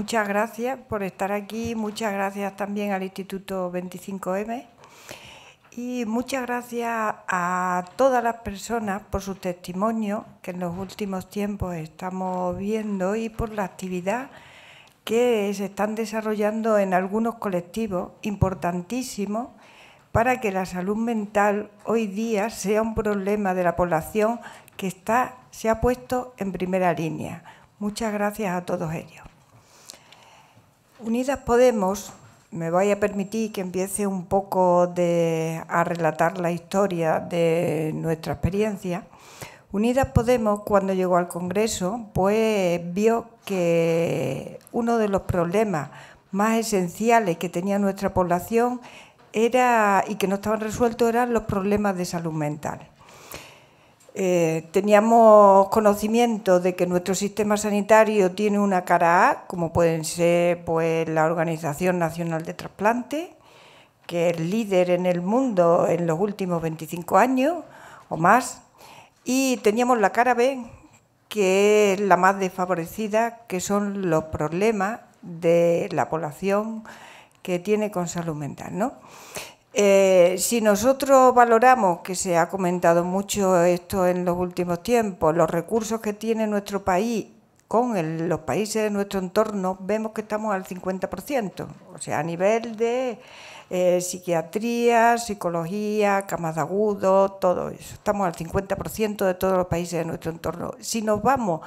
muchas gracias por estar aquí, muchas gracias también al Instituto 25M y muchas gracias a todas las personas por su testimonio que en los últimos tiempos estamos viendo y por la actividad que se están desarrollando en algunos colectivos importantísimos para que la salud mental hoy día sea un problema de la población que está, se ha puesto en primera línea. Muchas gracias a todos ellos. Unidas Podemos, me voy a permitir que empiece un poco de, a relatar la historia de nuestra experiencia. Unidas Podemos, cuando llegó al Congreso, pues vio que uno de los problemas más esenciales que tenía nuestra población era, y que no estaban resueltos eran los problemas de salud mental. Eh, teníamos conocimiento de que nuestro sistema sanitario tiene una cara A, como pueden ser pues, la Organización Nacional de Trasplante, que es líder en el mundo en los últimos 25 años o más, y teníamos la cara B, que es la más desfavorecida, que son los problemas de la población que tiene con salud mental. ¿no? Eh, si nosotros valoramos, que se ha comentado mucho esto en los últimos tiempos, los recursos que tiene nuestro país con los países de nuestro entorno, vemos que estamos al 50%, o sea, a nivel de eh, psiquiatría, psicología, camas de agudo, todo eso. Estamos al 50% de todos los países de nuestro entorno. Si nos vamos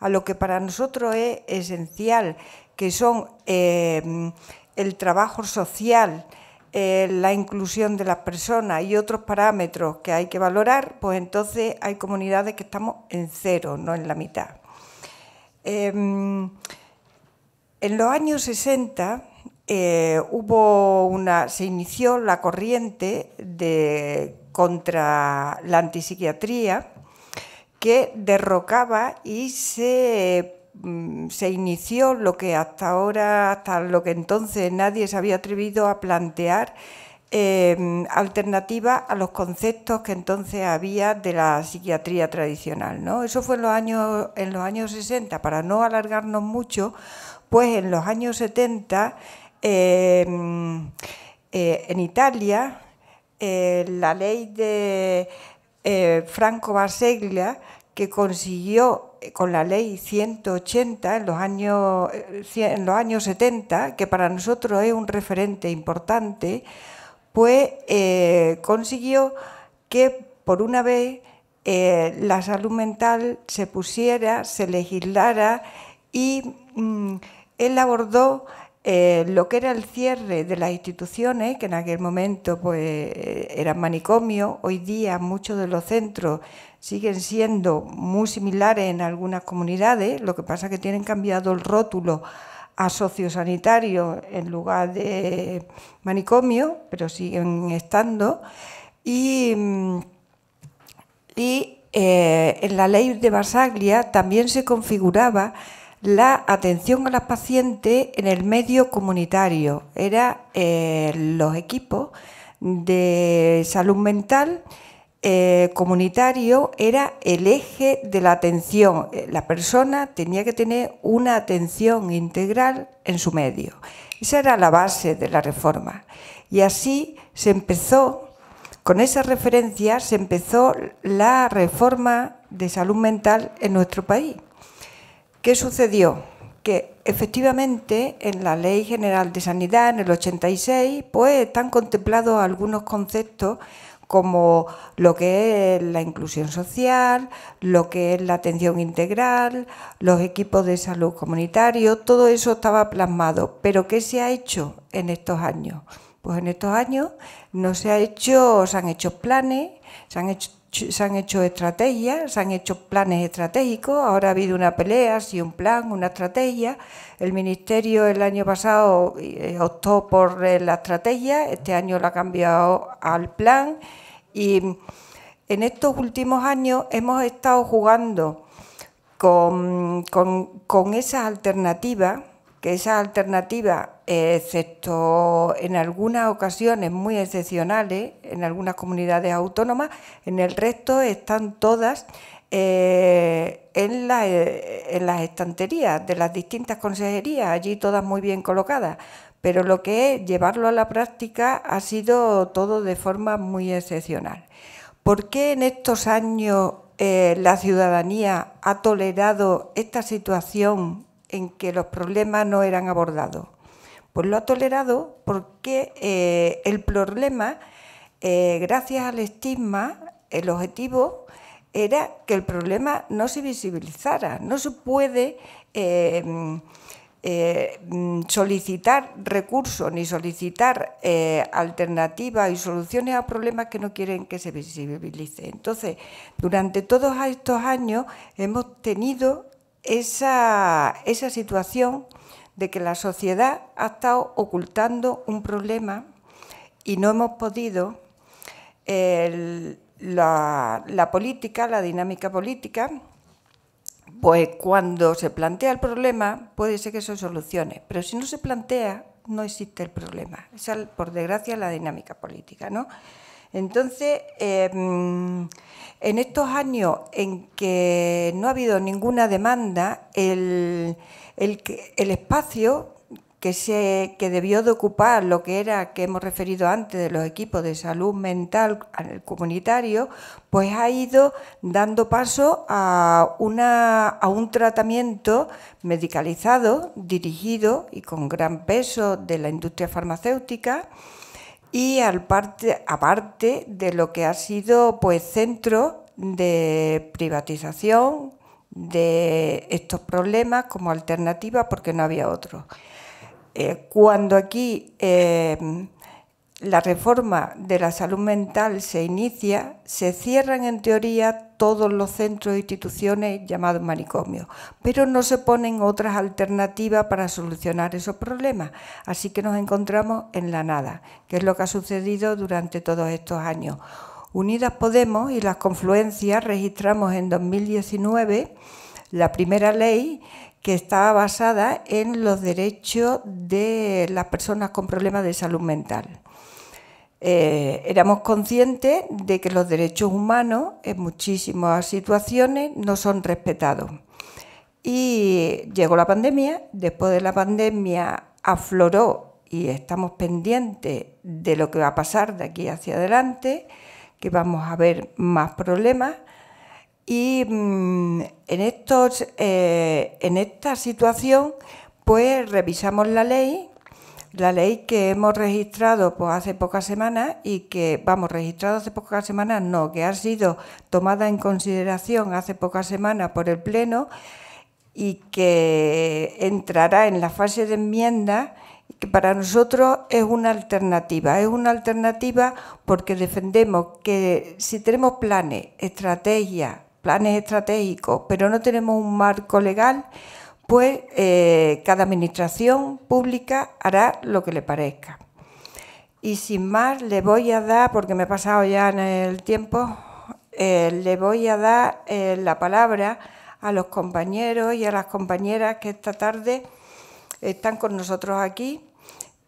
a lo que para nosotros es esencial, que son eh, el trabajo social, eh, la inclusión de las personas y otros parámetros que hay que valorar, pues entonces hay comunidades que estamos en cero, no en la mitad. Em, en los años 60 eh, hubo una, se inició la corriente de, contra la antipsiquiatría que derrocaba y se Mm, se inició lo que hasta ahora, hasta lo que entonces nadie se había atrevido a plantear, em, alternativa a los conceptos que entonces había de la psiquiatría tradicional. ¿no? Eso fue en los, años, en los años 60, para no alargarnos mucho, pues en los años 70, em, eh, en Italia, eh, la ley de eh, Franco Baseglia, que consiguió eh, con la ley 180 eh, en los años, en los años 70, que para nosotros es un referente importante, pues eh, consiguió que por una vez la salud mental se pusiera, se legislara y mm, él abordó lo que era el cierre de las instituciones, que en aquel momento pues, eran manicomios, hoy día muchos de los centros siguen siendo muy similares en algunas comunidades, lo que pasa es que tienen cambiado el rótulo a sociosanitario en lugar de manicomio, pero siguen estando. Y, mm, eh, en la ley de Basaglia también se configuraba la atención a las pacientes en el medio comunitario. Eran eh, los equipos de salud mental eh, comunitario era el eje de la atención. Eh, la persona tenía que tener una atención integral en su medio. Esa era la base de la reforma. Y así se empezó, con esa referencia se empezó la reforma de salud mental en nuestro país. ¿Qué sucedió? Que efectivamente en la Ley General de Sanidad, en el 86, pues están contemplados algunos conceptos como lo que es la inclusión social, lo que es la atención integral, los equipos de salud comunitario, todo eso estaba plasmado. Pero ¿qué se ha hecho en estos años? Pues en estos años no se ha hecho, se han hecho planes, se han hecho se han hecho estrategias, se han hecho planes estratégicos, ahora ha habido una pelea, si un plan, una estrategia. El Ministerio el año pasado eh, optó por eh, la estrategia, este año la ha cambiado al plan y en estos últimos años hemos estado jugando con, con, esas alternativas, que esas alternativas, excepto en algunas ocasiones muy excepcionales, en algunas comunidades autónomas, en el resto están todas eh, eh, en, las estanterías de las distintas consejerías, allí todas muy bien colocadas pero lo que es llevarlo a la práctica ha sido todo de forma muy excepcional. ¿Por qué en estos años eh, la ciudadanía ha tolerado esta situación en que los problemas no eran abordados? Pues lo ha tolerado porque eh, el problema, eh, gracias al estigma, el objetivo era que el problema no se visibilizara. No se puede eh, mm, solicitar recursos ni solicitar eh, alternativas y soluciones a problemas que no quieren que se visibilice. Entonces, durante todos estos años hemos tenido esa, situación de que la sociedad ha estado ocultando un problema y no hemos podido, eh, la política, la dinámica política, pues cuando se plantea el problema puede ser que se solucione, pero si no se plantea no existe el problema. Esa, por desgracia, la dinámica política, ¿no? Entonces, em, en estos años en que no ha habido ninguna demanda, el, el espacio que, debió de ocupar lo que era, que hemos referido antes, de los equipos de salud mental comunitario, pues ha ido dando paso a, un tratamiento medicalizado, dirigido y con gran peso de la industria farmacéutica y aparte de lo que ha sido pues, centro de privatización de estos problemas como alternativa porque no había otro. Eh, cuando aquí eh, la reforma de la salud mental se inicia, se cierran en teoría todos los centros e instituciones llamados manicomios, pero no se ponen otras alternativas para solucionar esos problemas. Así que nos encontramos en la nada, que es lo que ha sucedido durante todos estos años. Unidas Podemos y las confluencias registramos en 2019 la primera ley que estaba basada en los derechos de las personas con problemas de salud mental. Eh, éramos conscientes de que los derechos humanos en muchísimas situaciones no son respetados. Y llegó la pandemia, después de la pandemia afloró y estamos pendientes de lo que va a pasar de aquí hacia adelante, que vamos a ver más problemas y mm, en, estos, eh, en esta situación, pues revisamos la ley, la ley que hemos registrado pues, hace pocas semanas y que, vamos, registrado hace pocas semanas, no, que ha sido tomada en consideración hace pocas semanas por el Pleno y que entrará en la fase de enmienda que para nosotros es una alternativa. Es una alternativa porque defendemos que si tenemos planes, estrategias, planes estratégicos, pero no tenemos un marco legal, pues eh, cada administración pública hará lo que le parezca. Y sin más, le voy a dar, porque me he pasado ya en el tiempo, eh, le voy a dar eh, la palabra a los compañeros y a las compañeras que esta tarde están con nosotros aquí.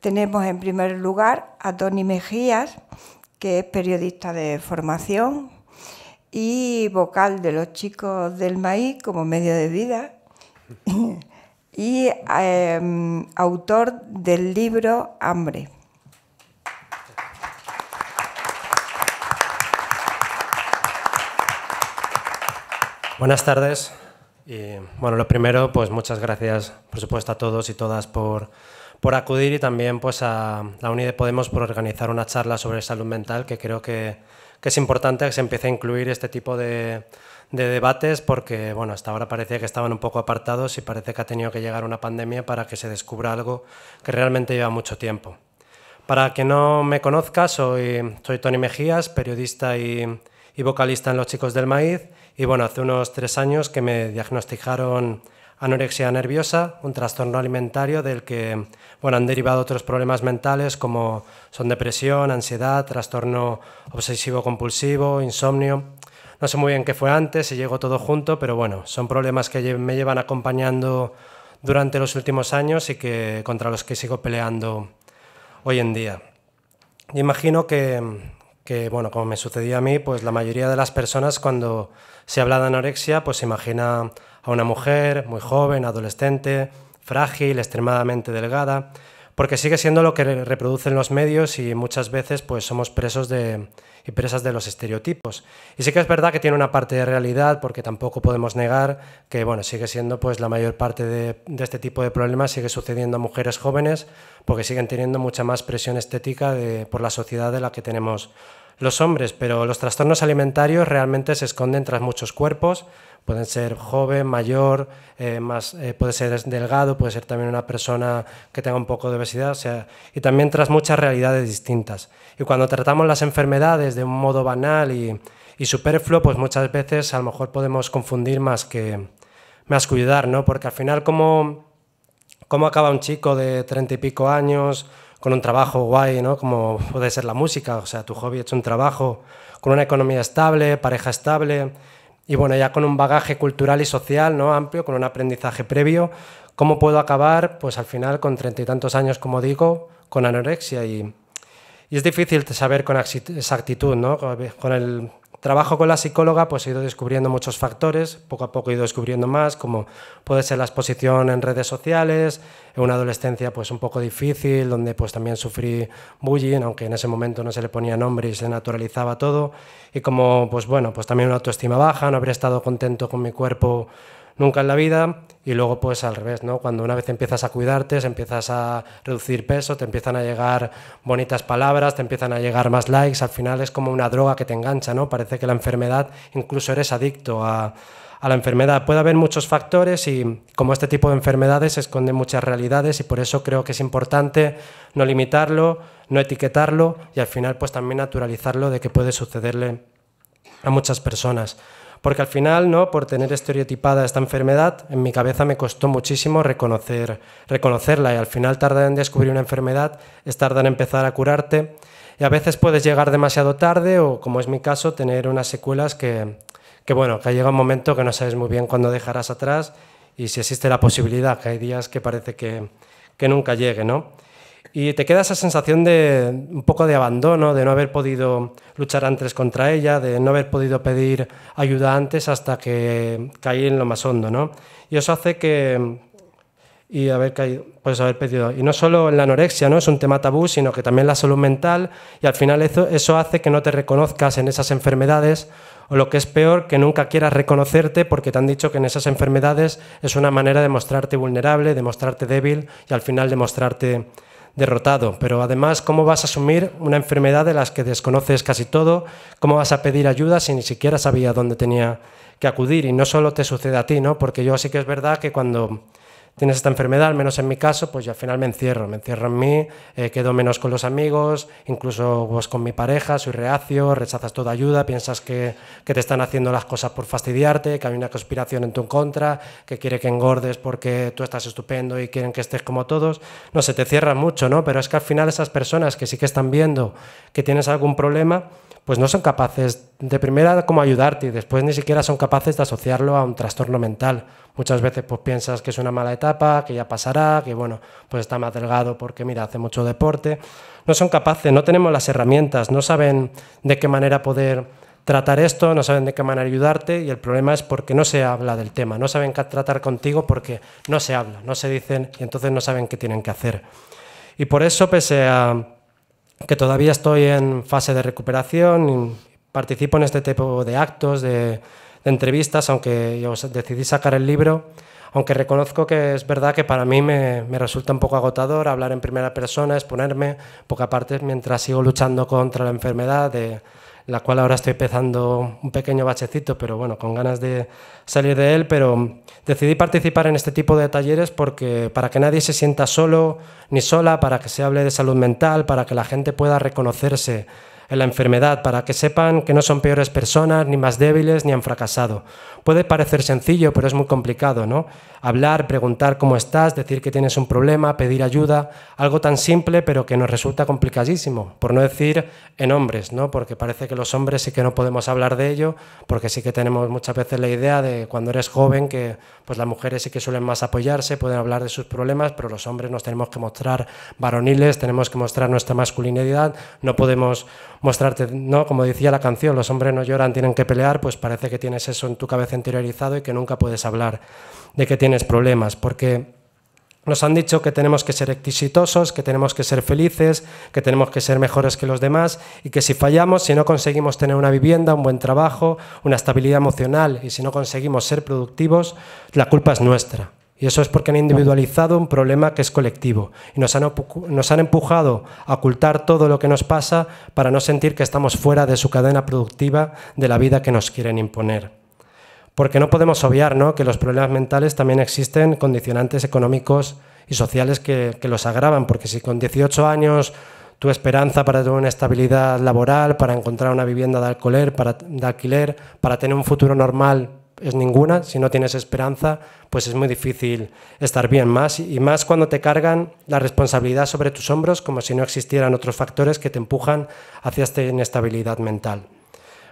Tenemos en primer lugar a Tony Mejías, que es periodista de formación, y vocal de los chicos del maíz como medio de vida y em, autor del libro Hambre. Buenas tardes. Y, bueno, lo primero, pues muchas gracias, por supuesto, a todos y todas por, por acudir y también pues, a la UNI de Podemos por organizar una charla sobre salud mental que creo que es importante que se empiece a incluir este tipo de, debates porque bueno, hasta ahora parecía que estaban un poco apartados y parece que ha tenido que llegar una pandemia para que se descubra algo que realmente lleva mucho tiempo. Para que no me conozca, soy, soy Tony Mejías, periodista y, y vocalista en Los Chicos del Maíz y bueno, hace unos tres años que me diagnosticaron anorexia nerviosa, un trastorno alimentario del que bueno, han derivado otros problemas mentales como son depresión, ansiedad, trastorno obsesivo-compulsivo, insomnio. No sé muy bien qué fue antes, si llegó todo junto, pero bueno, son problemas que me llevan acompañando durante los últimos años y que contra los que sigo peleando hoy en día. Yo imagino que, que, bueno, como me sucedió a mí, pues la mayoría de las personas cuando se habla de anorexia, pues se imagina a una mujer muy joven, adolescente, frágil, extremadamente delgada, porque sigue siendo lo que reproducen los medios y muchas veces pues somos presos de, y presas de los estereotipos. Y sí que es verdad que tiene una parte de realidad porque tampoco podemos negar que bueno, sigue siendo pues la mayor parte de, este tipo de problemas sigue sucediendo a mujeres jóvenes porque siguen teniendo mucha más presión estética por la sociedad de la que tenemos los hombres, pero los trastornos alimentarios realmente se esconden tras muchos cuerpos. Pueden ser joven, mayor, eh, más, eh, puede ser delgado, puede ser también una persona que tenga un poco de obesidad, sea, y también tras muchas realidades distintas. Y cuando tratamos las enfermedades de un modo banal y, superfluo, pues muchas veces a lo mejor podemos confundir más que, más cuidar, ¿no? Porque al final, ¿cómo, ¿cómo acaba un chico de treinta y pico años? con un trabajo guay, ¿no? Como puede ser la música, o sea, tu hobby es un trabajo con una economía estable, pareja estable y bueno, ya con un bagaje cultural y social, ¿no? Amplio, con un aprendizaje previo, ¿cómo puedo acabar, pues al final, con treinta y tantos años, como digo, con anorexia y, y es difícil saber con exactitud, ¿no? Con el trabajo con la psicóloga, pues he ido descubriendo muchos factores, poco a poco he ido descubriendo más, como puede ser la exposición en redes sociales, en una adolescencia pues un poco difícil, donde pues también sufrí bullying, aunque en ese momento no se le ponía nombre y se naturalizaba todo, y como pues bueno, pues también una autoestima baja, no habría estado contento con mi cuerpo nunca en la vida y luego pues al revés, ¿no? Cuando una vez empiezas a cuidarte, empiezas a reducir peso, te empiezan a llegar bonitas palabras, te empiezan a llegar más likes, al final es como una droga que te engancha, ¿no? Parece que la enfermedad, incluso eres adicto a, a la enfermedad. Puede haber muchos factores y como este tipo de enfermedades se esconden muchas realidades y por eso creo que es importante no limitarlo, no etiquetarlo y al final pues también naturalizarlo de que puede sucederle a muchas personas. Porque al final, ¿no? por tener estereotipada esta enfermedad, en mi cabeza me costó muchísimo reconocer, reconocerla y al final tardar en descubrir una enfermedad es tardar en empezar a curarte y a veces puedes llegar demasiado tarde o, como es mi caso, tener unas secuelas que, que bueno, que llega un momento que no sabes muy bien cuándo dejarás atrás y si existe la posibilidad, que hay días que parece que, que nunca llegue, ¿no? Y te queda esa sensación de un poco de abandono, de no haber podido luchar antes contra ella, de no haber podido pedir ayuda antes hasta que caí en lo más hondo, Y eso hace que y haber caído, pues haber pedido. Y no solo en la anorexia, ¿no? Es un tema tabú, sino que también la salud mental y al final eso, eso hace que no te reconozcas en esas enfermedades o lo que es peor, que nunca quieras reconocerte porque te han dicho que en esas enfermedades es una manera de mostrarte vulnerable, de mostrarte débil y al final de mostrarte derrotado, pero además cómo vas a asumir una enfermedad de las que desconoces casi todo, cómo vas a pedir ayuda si ni siquiera sabía dónde tenía que acudir y no solo te sucede a ti, ¿no? Porque yo sí que es verdad que cuando tienes esta enfermedad, al menos en mi caso, pues yo al final me encierro, me encierro en mí, eh, quedo menos con los amigos, incluso vos pues, con mi pareja, soy reacio, rechazas toda ayuda, piensas que, te están haciendo las cosas por fastidiarte, que hay una conspiración en tu contra, que quiere que engordes porque tú estás estupendo y quieren que estés como todos. No se te cierra mucho, ¿no? Pero es que al final esas personas que sí que están viendo que tienes algún problema, pues no son capaces de primera como ayudarte y después ni siquiera son capaces de asociarlo a un trastorno mental. Muchas veces pues piensas que es una mala etapa, que ya pasará, que bueno, pues está más delgado porque mira, hace mucho deporte. No son capaces, no tenemos las herramientas, no saben de qué manera poder tratar esto, no saben de qué manera ayudarte y el problema es porque no se habla del tema, no saben qué tratar contigo porque no se habla, no se dicen y entonces no saben qué tienen que hacer. Y por eso, pese a que todavía estoy en fase de recuperación, y participo en este tipo de actos, de, entrevistas, aunque yo decidí sacar el libro, aunque reconozco que es verdad que para mí me, resulta un poco agotador hablar en primera persona, exponerme, porque aparte mientras sigo luchando contra la enfermedad de la cual ahora estoy empezando un pequeño bachecito, pero bueno, con ganas de salir de él, pero decidí participar en este tipo de talleres porque para que nadie se sienta solo ni sola, para que se hable de salud mental, para que la gente pueda reconocerse en la enfermedad para que sepan que no son peores personas, ni más débiles, ni han fracasado. Puede parecer sencillo, pero es muy complicado, ¿no? Hablar, preguntar cómo estás, decir que tienes un problema, pedir ayuda, algo tan simple, pero que nos resulta complicadísimo, por no decir en hombres, ¿no? Porque parece que los hombres sí que no podemos hablar de ello, porque sí que tenemos muchas veces la idea de cuando eres joven que pues las mujeres sí que suelen más apoyarse, pueden hablar de sus problemas, pero los hombres nos tenemos que mostrar varoniles, tenemos que mostrar nuestra masculinidad, no podemos mostrarte, ¿no? Como decía la canción, los hombres no lloran, tienen que pelear, pues parece que tienes eso en tu cabeza interiorizado y que nunca puedes hablar de que tienes problemas, porque nos han dicho que tenemos que ser exitosos, que tenemos que ser felices, que tenemos que ser mejores que los demás y que si fallamos, si no conseguimos tener una vivienda, un buen trabajo, una estabilidad emocional y si no conseguimos ser productivos, la culpa es nuestra. Y eso es porque han individualizado un problema que es colectivo y nos han, nos han, empujado a ocultar todo lo que nos pasa para no sentir que estamos fuera de su cadena productiva de la vida que nos quieren imponer. Porque no podemos obviar que los problemas mentales también existen condicionantes económicos y sociales que, los agravan, porque si con 18 años tu esperanza para tener una estabilidad laboral, para encontrar una vivienda de de alquiler, para tener un futuro normal es ninguna, si no tienes esperanza, pues es muy difícil estar bien más y más cuando te cargan la responsabilidad sobre tus hombros como si no existieran otros factores que te empujan hacia esta inestabilidad mental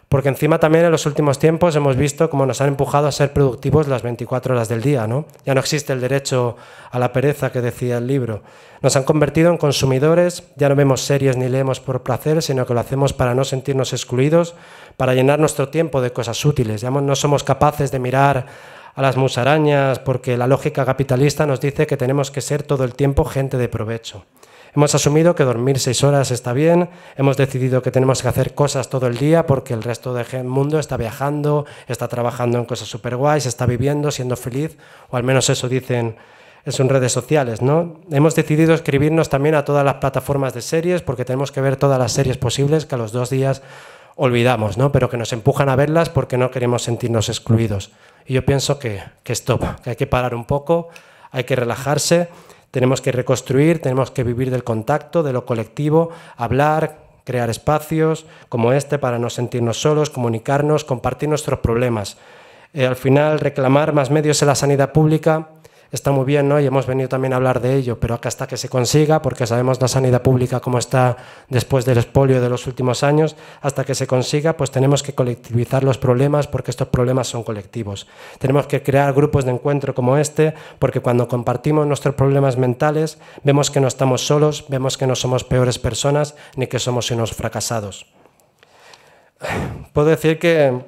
porque encima también en los últimos tiempos hemos visto cómo nos han empujado a ser productivos las 24 horas del día, ¿no? Ya no existe el derecho a la pereza que decía el libro. Nos han convertido en consumidores, ya no vemos series ni leemos por placer, sino que lo hacemos para no sentirnos excluidos, para llenar nuestro tiempo de cosas útiles. no somos capaces de mirar a las musarañas porque la lógica capitalista nos dice que tenemos que ser todo el tiempo gente de provecho. Hemos asumido que dormir seis horas está bien, hemos decidido que tenemos que hacer cosas todo el día porque el resto del mundo está viajando, está trabajando en cosas super guays, está viviendo, siendo feliz, o al menos eso dicen en redes sociales, ¿no? Hemos decidido escribirnos también a todas las plataformas de series porque tenemos que ver todas las series posibles que a los dos días olvidamos, ¿no? Pero que nos empujan a verlas porque no queremos sentirnos excluidos. Y yo pienso que, que stop, que hay que parar un poco, hay que relajarse tenemos que reconstruir, tenemos que vivir del contacto, de lo colectivo, hablar, crear espacios como este para no sentirnos solos, comunicarnos, compartir nuestros problemas. Eh, al final, reclamar más medios en la sanidad pública está muy bien, ¿no? Y hemos venido también a hablar de ello, pero hasta que se consiga, porque sabemos la sanidad pública como está después del expolio de los últimos años, hasta que se consiga, pues tenemos que colectivizar los problemas, porque estos problemas son colectivos. Tenemos que crear grupos de encuentro como este, porque cuando compartimos nuestros problemas mentales, vemos que no estamos solos, vemos que no somos peores personas, ni que somos unos fracasados. Puedo decir que,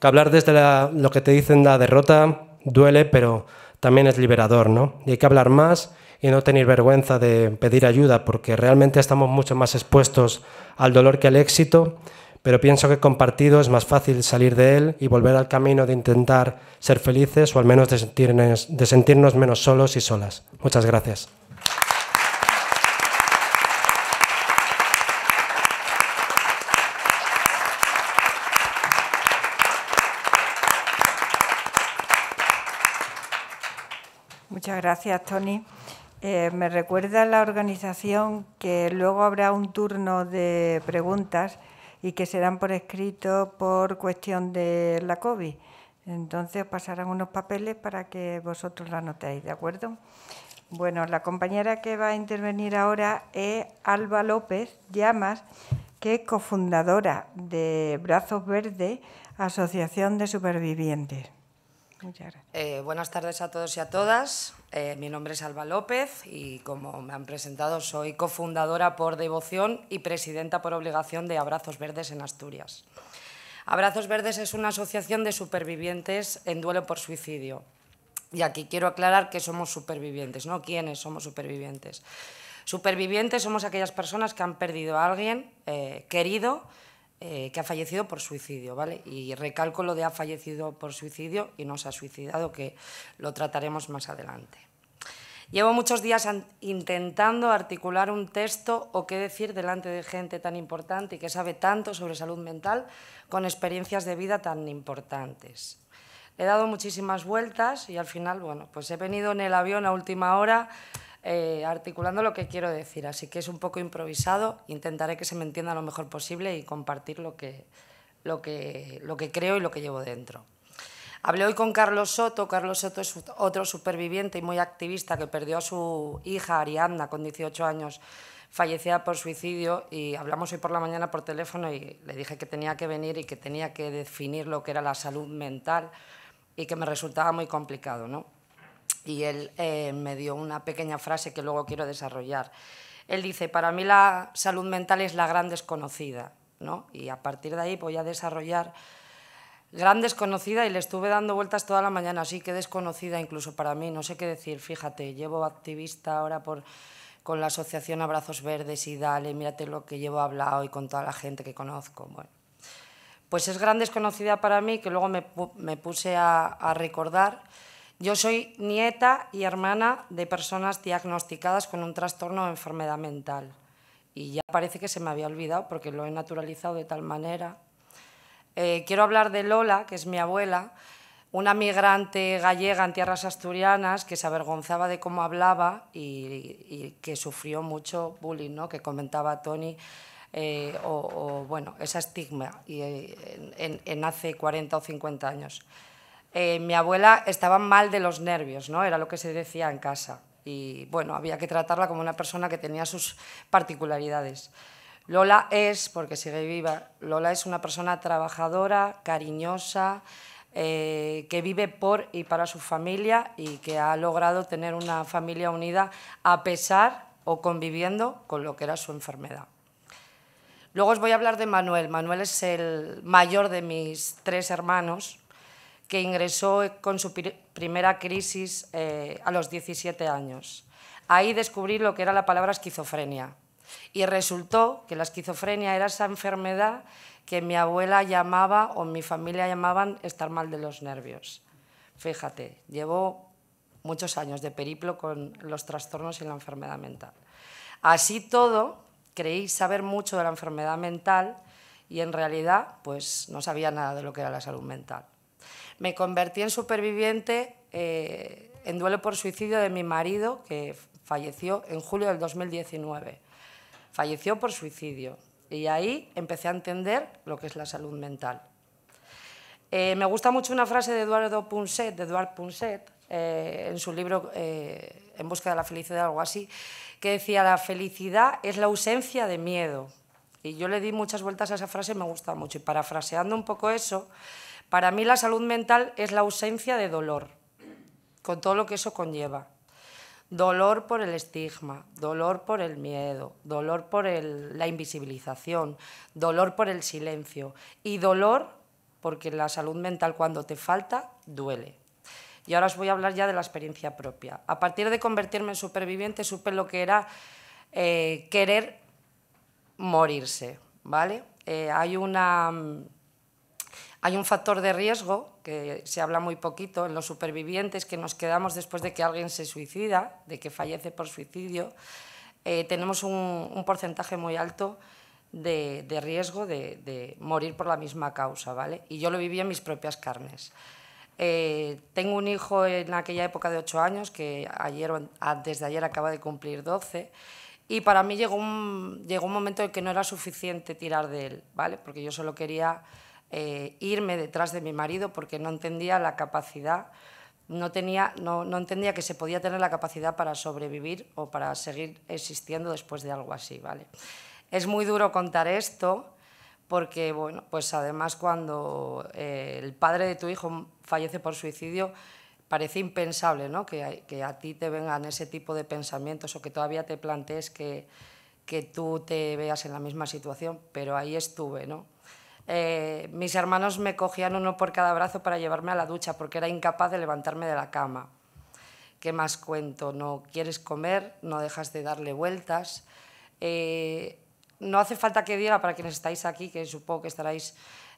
hablar desde lo que te dicen la derrota duele, pero también es liberador, ¿no? Y hay que hablar más y no tener vergüenza de pedir ayuda, porque realmente estamos mucho más expuestos al dolor que al éxito, pero pienso que compartido es más fácil salir de él y volver al camino de intentar ser felices o al menos de sentirnos, de sentirnos menos solos y solas. Muchas gracias. Muchas gracias, Tony. Eh, me recuerda la organización que luego habrá un turno de preguntas y que serán por escrito por cuestión de la COVID. Entonces pasarán unos papeles para que vosotros la notéis, ¿de acuerdo? Bueno, la compañera que va a intervenir ahora es Alba López Llamas, que es cofundadora de Brazos Verdes, Asociación de Supervivientes. Eh, buenas tardes a todos y a todas. Eh, mi nombre es Alba López y como me han presentado soy cofundadora por devoción y presidenta por obligación de Abrazos Verdes en Asturias. Abrazos Verdes es una asociación de supervivientes en duelo por suicidio. Y aquí quiero aclarar que somos supervivientes, no quiénes somos supervivientes. Supervivientes somos aquellas personas que han perdido a alguien eh, querido eh, que ha fallecido por suicidio, ¿vale? Y recalco lo de ha fallecido por suicidio y no se ha suicidado, que lo trataremos más adelante. Llevo muchos días intentando articular un texto o qué decir delante de gente tan importante y que sabe tanto sobre salud mental con experiencias de vida tan importantes. He dado muchísimas vueltas y al final, bueno, pues he venido en el avión a última hora eh, articulando lo que quiero decir, así que es un poco improvisado, intentaré que se me entienda lo mejor posible y compartir lo que, lo que, lo que creo y lo que llevo dentro. Hablé hoy con Carlos Soto. Carlos Soto es otro superviviente y muy activista que perdió a su hija Ariadna con 18 años, fallecida por suicidio. Y hablamos hoy por la mañana por teléfono y le dije que tenía que venir y que tenía que definir lo que era la salud mental y que me resultaba muy complicado. ¿no? y él eh, me dio una pequeña frase que luego quiero desarrollar. Él dice, para mí la salud mental es la gran desconocida, ¿no? Y a partir de ahí voy a desarrollar gran desconocida y le estuve dando vueltas toda la mañana, así que desconocida incluso para mí, no sé qué decir, fíjate, llevo activista ahora por con la asociación Abrazos Verdes y dale, mírate lo que llevo hablado y con toda la gente que conozco, bueno. Pues es gran desconocida para mí que luego me, me puse a, a recordar yo soy nieta y hermana de personas diagnosticadas con un trastorno de enfermedad mental. Y ya parece que se me había olvidado porque lo he naturalizado de tal manera. Eh, quiero hablar de Lola, que es mi abuela, una migrante gallega en tierras asturianas que se avergonzaba de cómo hablaba y, y que sufrió mucho bullying, ¿no? que comentaba Tony, eh, o, o, bueno, esa estigma y, eh, en hace 40 o 50 años. Eh, mi abuela estaba mal de los nervios, ¿no? Era lo que se decía en casa. Y bueno, había que tratarla como una persona que tenía sus particularidades. Lola es, porque sigue viva, Lola es una persona trabajadora, cariñosa, eh, que vive por y para su familia y que ha logrado tener una familia unida a pesar o conviviendo con lo que era su enfermedad. Luego os voy a hablar de Manuel. Manuel es el mayor de mis tres hermanos que ingresó con su primera crisis eh, a los 17 años. Ahí descubrí lo que era la palabra esquizofrenia. Y resultó que la esquizofrenia era esa enfermedad que mi abuela llamaba o mi familia llamaban estar mal de los nervios. Fíjate, llevo muchos años de periplo con los trastornos y la enfermedad mental. Así todo, creí saber mucho de la enfermedad mental y en realidad pues no sabía nada de lo que era la salud mental me convertí en superviviente eh, en duelo por suicidio de mi marido, que falleció en julio del 2019. Falleció por suicidio. Y ahí empecé a entender lo que es la salud mental. Eh, me gusta mucho una frase de Eduardo Punset, de Eduard Punset, eh, en su libro En busca de la felicidad, algo así, que decía, la felicidad es la ausencia de miedo. Y yo le di muchas vueltas a esa frase y me gusta mucho. Y parafraseando un poco eso, para mí la salud mental es la ausencia de dolor, con todo lo que eso conlleva. Dolor por el estigma, dolor por el miedo, dolor por la invisibilización, dolor por el silencio y dolor porque la salud mental cuando te falta duele. Y ahora os voy a hablar ya de la experiencia propia. A partir de convertirme en superviviente supe lo que era eh, querer morirse, ¿vale? Eh, hay una mm, hay un factor de riesgo, que se habla muy poquito, en los supervivientes que nos quedamos después de que alguien se suicida, de que fallece por suicidio. Eh, tenemos un, porcentaje muy alto de, riesgo de, morir por la misma causa, ¿vale? Y yo lo viví en mis propias carnes. Eh, tengo un hijo en aquella época de 8 años, que ayer, desde ayer acaba de cumplir 12, y para mí llegó un, llegó un momento en que no era suficiente tirar de él, ¿vale? Porque yo solo quería eh, irme detrás de mi marido porque no entendía la capacidad, no, tenía, no, entendía que se podía tener la capacidad para sobrevivir o para seguir existiendo después de algo así. ¿vale? Es muy duro contar esto porque, bueno, pues además cuando eh, el padre de tu hijo fallece por suicidio, parece impensable ¿no? que, que, a ti te vengan ese tipo de pensamientos o que todavía te plantees que, que tú te veas en la misma situación, pero ahí estuve, ¿no? Eh, mis hermanos me cogían uno por cada brazo para llevarme a la ducha porque era incapaz de levantarme de la cama. ¿Qué más cuento? No quieres comer, no dejas de darle vueltas. Eh, no hace falta que diga para quienes estáis aquí, que supongo que estaréis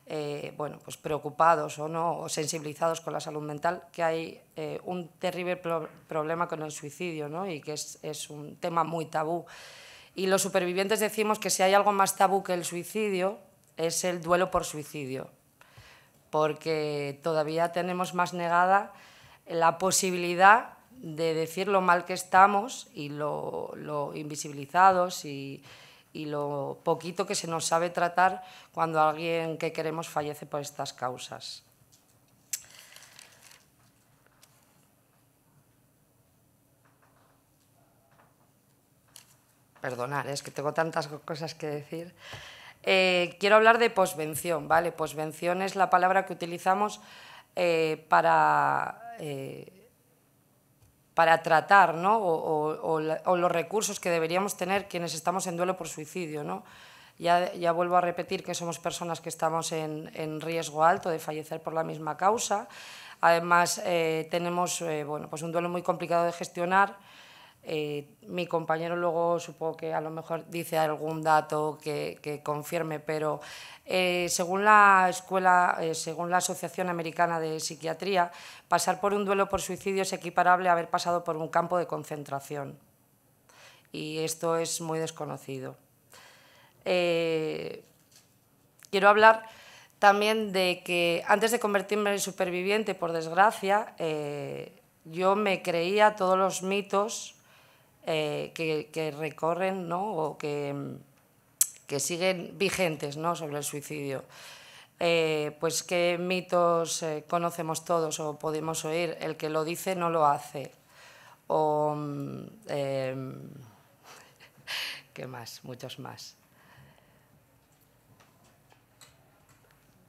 eh, bueno, pues preocupados o no, o sensibilizados con la salud mental, que hay un terrible problema con el suicidio ¿no? y que es un tema muy tabú. Y los supervivientes decimos que si hay algo más tabú que el suicidio, es el duelo por suicidio, porque todavía tenemos más negada la posibilidad de decir lo mal que estamos y lo, invisibilizados y, y, lo poquito que se nos sabe tratar cuando alguien que queremos fallece por estas causas. perdonar es que tengo tantas cosas que decir. Eh, quiero hablar de posvención, Posvención es la palabra que utilizamos eh, para, eh, para tratar ¿no? o, los recursos que deberíamos tener quienes estamos en duelo por suicidio, Ya, vuelvo a repetir que somos personas que estamos en, riesgo alto de fallecer por la misma causa. Además, tenemos pues un duelo muy complicado de gestionar eh, mi compañero luego supongo que a lo mejor dice algún dato que, confirme, pero eh, según la escuela, eh, según la Asociación Americana de Psiquiatría, pasar por un duelo por suicidio es equiparable a haber pasado por un campo de concentración. Y esto es muy desconocido. quiero hablar también de que antes de convertirme en superviviente, por desgracia, yo me creía todos los mitos eh, que, recorren o que, siguen vigentes sobre el suicidio. Eh, pues qué mitos eh, conocemos todos o podemos oír, el que lo dice no lo hace. Mm, em, ¿Qué más? Muchos más.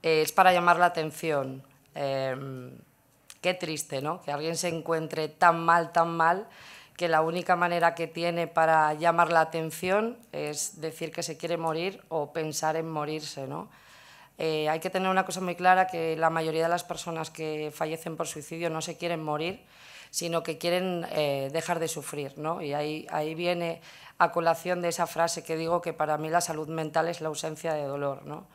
es para llamar la atención. Em, qué triste, ¿no? Que alguien se encuentre tan mal, tan mal, que la única manera que tiene para llamar la atención es decir que se quiere morir o pensar en morirse. ¿no? Eh, hay que tener una cosa muy clara, que la mayoría de las personas que fallecen por suicidio no se quieren morir, sino que quieren eh, dejar de sufrir. ¿no? Y ahí, ahí viene a colación de esa frase que digo que para mí la salud mental es la ausencia de dolor. ¿no?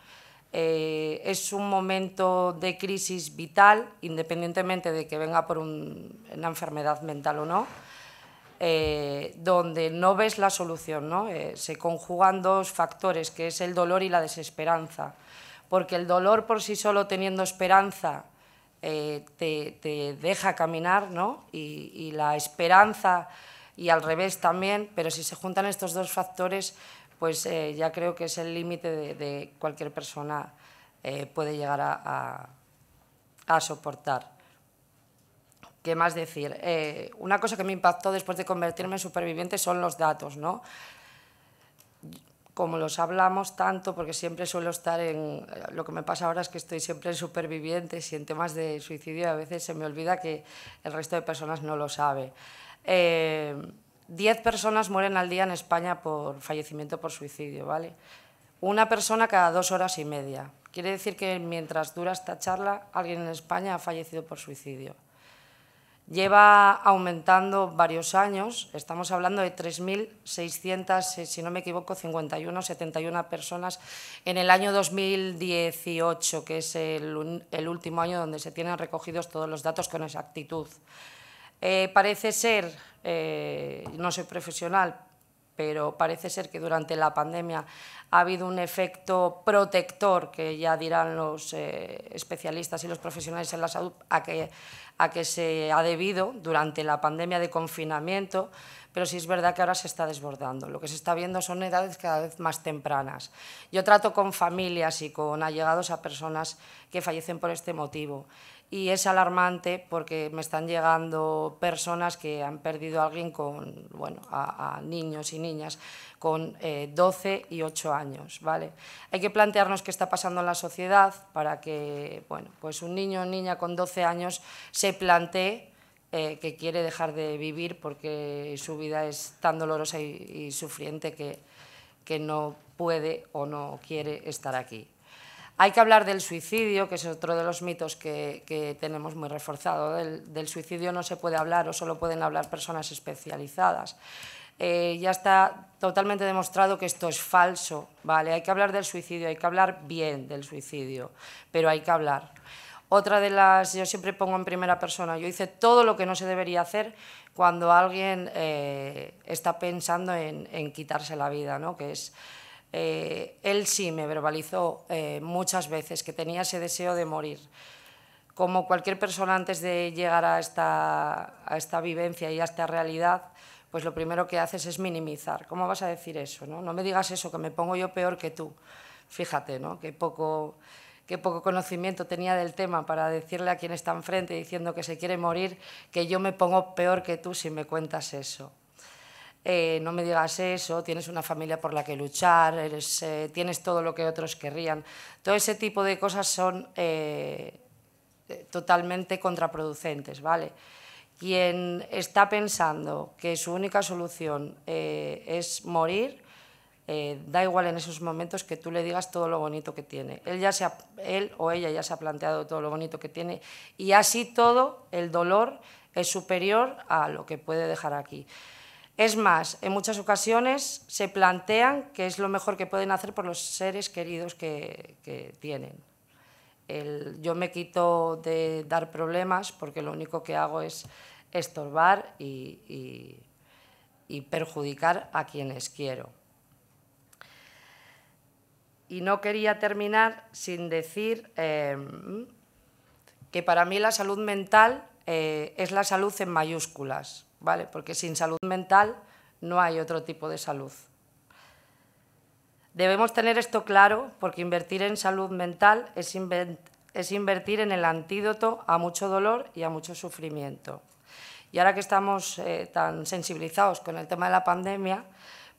Eh, es un momento de crisis vital, independientemente de que venga por una enfermedad mental o no eh, donde no ves la solución, ¿no? Eh, se conjugan dos factores, que es el dolor y la desesperanza, porque el dolor por sí solo teniendo esperanza eh, te, deja caminar, ¿no? Y, la esperanza y al revés también, pero si se juntan estos dos factores, pues ya creo que es el límite de, cualquier persona puede llegar a soportar. ¿Qué más decir? Eh, una cosa que me impactó después de convertirme en superviviente son los datos, ¿no? Como los hablamos tanto, porque siempre suelo estar en... Eh, lo que me pasa ahora es que estoy siempre en supervivientes y en temas de suicidio a veces se me olvida que el resto de personas no lo sabe. Eh, diez personas mueren al día en España por fallecimiento por suicidio, ¿vale? Una persona cada dos horas y media. Quiere decir que mientras dura esta charla, alguien en España ha fallecido por suicidio lleva aumentando varios años. Estamos hablando de 3.600, si no me equivoco, 51 71 personas en el año 2018, que es el, último año donde se tienen recogidos todos los datos con exactitud. Eh, parece ser, eh, no soy profesional, pero parece ser que durante la pandemia ha habido un efecto protector, que ya dirán los eh, especialistas y los profesionales en la salud, a que, a que se ha debido durante la pandemia de confinamiento, pero sí es verdad que ahora se está desbordando. Lo que se está viendo son edades cada vez más tempranas. Yo trato con familias y con allegados a personas que fallecen por este motivo y es alarmante porque me están llegando personas que han perdido a alguien con, bueno, a, niños y niñas con 12 eh, y 8 años, ¿vale? Hay que plantearnos qué está pasando en la sociedad para que, bueno, pues un niño o niña con 12 años se plantee eh, que quiere dejar de vivir porque su vida es tan dolorosa y, y sufriente que, que no puede o no quiere estar aquí. Hay que hablar del suicidio, que es otro de los mitos que, tenemos muy reforzado. Del, suicidio no se puede hablar o solo pueden hablar personas especializadas. Eh, ya está totalmente demostrado que esto es falso, ¿vale? Hay que hablar del suicidio, hay que hablar bien del suicidio, pero hay que hablar. Otra de las, yo siempre pongo en primera persona, yo hice todo lo que no se debería hacer cuando alguien eh, está pensando en, en, quitarse la vida, ¿no? Que es eh, él sí me verbalizó eh, muchas veces que tenía ese deseo de morir. Como cualquier persona antes de llegar a esta, vivencia y a esta realidad, pues lo primero que haces es minimizar. ¿Cómo vas a decir eso? No, me digas eso, que me pongo yo peor que tú. Fíjate, ¿no? Qué poco, qué poco conocimiento tenía del tema para decirle a quien está enfrente diciendo que se quiere morir que yo me pongo peor que tú si me cuentas eso. Eh, no me digas eso, tienes una familia por la que luchar, eh, tienes todo lo que otros querrían. Todo ese tipo de cosas son eh, totalmente contraproducentes, ¿vale? Quien está pensando que su única solución es morir, da igual en esos momentos que tú le digas todo lo bonito que tiene. Él, ya él o ella ya se ha planteado todo lo bonito que tiene y así todo el dolor es superior a lo que puede dejar aquí. Es más, en muchas ocasiones se plantean que es lo mejor que pueden hacer por los seres queridos que, tienen. yo me quito de dar problemas porque lo único que hago es estorbar y, perjudicar a quienes quiero. Y no quería terminar sin decir eh, que para mí la salud mental eh, es la salud en mayúsculas porque sin salud mental no hay otro tipo de salud. Debemos tener esto claro porque invertir en salud mental es, invertir en el antídoto a mucho dolor y a mucho sufrimiento. Y ahora que estamos eh, tan sensibilizados con el tema de la pandemia,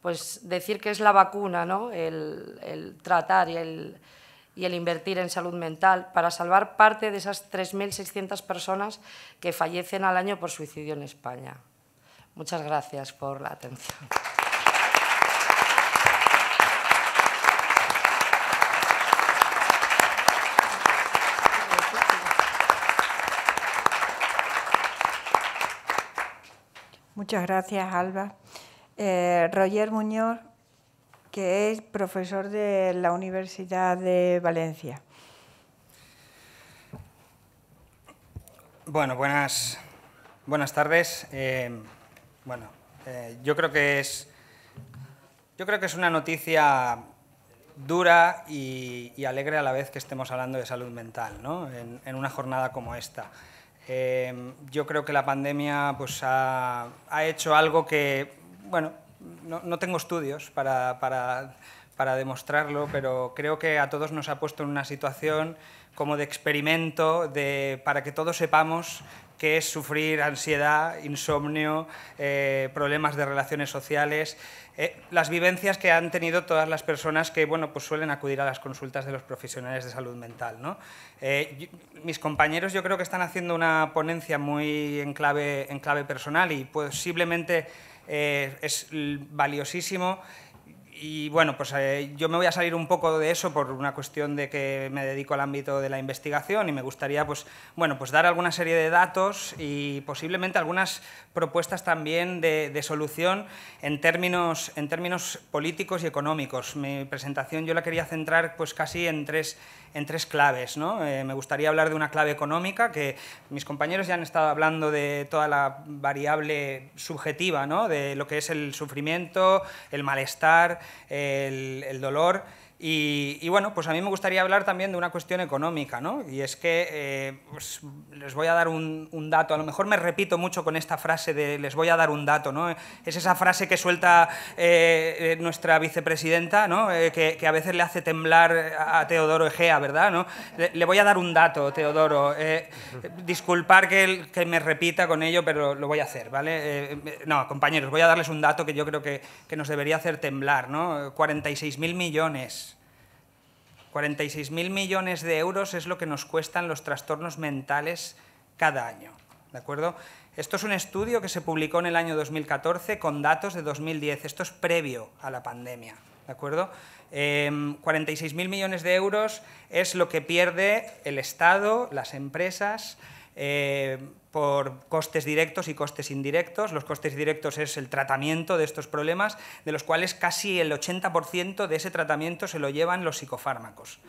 pues decir que es la vacuna, el, tratar y el invertir en salud mental para salvar parte de esas 3.600 personas que fallecen al año por suicidio en España. Muchas gracias por la atención. Muchas gracias, Alba. Eh, Roger Muñoz, que es profesor de la Universidad de Valencia. Bueno, buenas, buenas tardes. Eh, bueno, eh, yo creo que es. Yo creo que es una noticia dura y, alegre a la vez que estemos hablando de salud mental, ¿no? en, una jornada como esta. Em, yo creo que la pandemia pues, ha, hecho algo que, bueno, no, tengo estudios para, para, demostrarlo, pero creo que a todos nos ha puesto en una situación como de experimento, de, para que todos sepamos que es sufrir ansiedad, insomnio, eh, problemas de relaciones sociales, eh, las vivencias que han tenido todas las personas que bueno, pues suelen acudir a las consultas de los profesionales de salud mental. Eh, mis compañeros yo creo que están haciendo una ponencia muy en clave, en clave personal y posiblemente es valiosísimo y bueno, pues eh, yo me voy a salir un poco de eso por una cuestión de que me dedico al ámbito de la investigación y me gustaría pues, bueno, pues dar alguna serie de datos y posiblemente algunas propuestas también de, solución en términos, en términos políticos y económicos. Mi presentación yo la quería centrar pues casi en tres, en tres claves. ¿no? Eh, me gustaría hablar de una clave económica, que mis compañeros ya han estado hablando de toda la variable subjetiva, ¿no? de lo que es el sufrimiento, el malestar, el, dolor y, bueno, pues a mí me gustaría hablar también de una cuestión económica, ¿no? Y es que eh, pues, les voy a dar un, dato, a lo mejor me repito mucho con esta frase de les voy a dar un dato, ¿no? Es esa frase que suelta eh, eh, nuestra vicepresidenta, ¿no? que, a veces le hace temblar a Teodoro Egea, ¿verdad? ¿no? Le, voy a dar un dato, Teodoro. disculpar que, me repita con ello, pero lo voy a hacer, ¿vale? no, compañeros, voy a darles un dato que yo creo que, que nos debería hacer temblar, ¿no? 46.000 millones 46.000 millones de euros es lo que nos cuestan los trastornos mentales cada año. ¿De acuerdo? Esto es un estudio que se publicó en el año 2014 con datos de 2010. Esto es previo a la pandemia. ¿De acuerdo? 46.000 em, millones de euros es lo que pierde el Estado, las empresas, eh, por costes directos y costes indirectos. Los costes directos es el tratamiento de estos problemas, de los cuales casi el 80% de ese tratamiento se lo llevan los psicofármacos.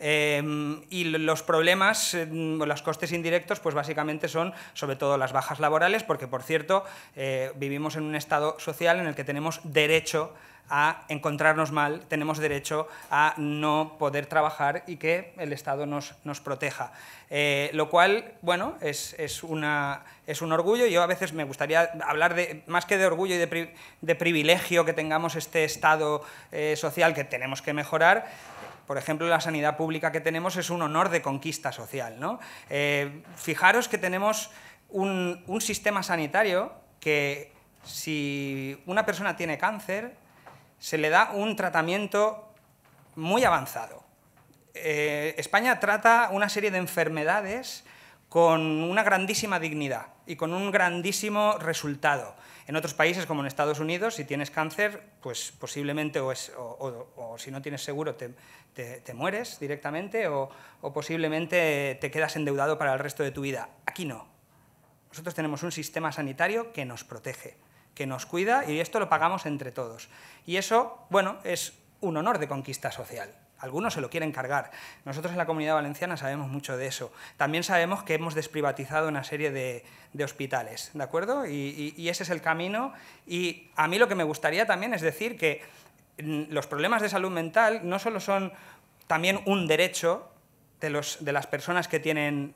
Em, y los problemas, em, los costes indirectos, pues básicamente son sobre todo las bajas laborales, porque por cierto, eh, vivimos en un estado social en el que tenemos derecho a encontrarnos mal, tenemos derecho a no poder trabajar y que el Estado nos, proteja. Eh, lo cual, bueno, es, una, es un orgullo. Yo a veces me gustaría hablar de, más que de orgullo y de, privilegio que tengamos este Estado eh, social que tenemos que mejorar, por ejemplo, la sanidad pública que tenemos es un honor de conquista social. ¿no? Eh, fijaros que tenemos un, un, sistema sanitario que si una persona tiene cáncer, se le da un tratamiento muy avanzado. Eh, España trata una serie de enfermedades con una grandísima dignidad y con un grandísimo resultado. En otros países, como en Estados Unidos, si tienes cáncer, pues posiblemente o, si no tienes seguro te mueres directamente o, posiblemente te quedas endeudado para el resto de tu vida. Aquí no. Nosotros tenemos un sistema sanitario que nos protege que nos cuida y esto lo pagamos entre todos. Y eso, bueno, es un honor de conquista social. Algunos se lo quieren cargar. Nosotros en la Comunidad Valenciana sabemos mucho de eso. También sabemos que hemos desprivatizado una serie de, hospitales, ¿de acuerdo? Y, ese es el camino. Y a mí lo que me gustaría también es decir que mm, los problemas de salud mental no solo son también un derecho de, los, de las personas que tienen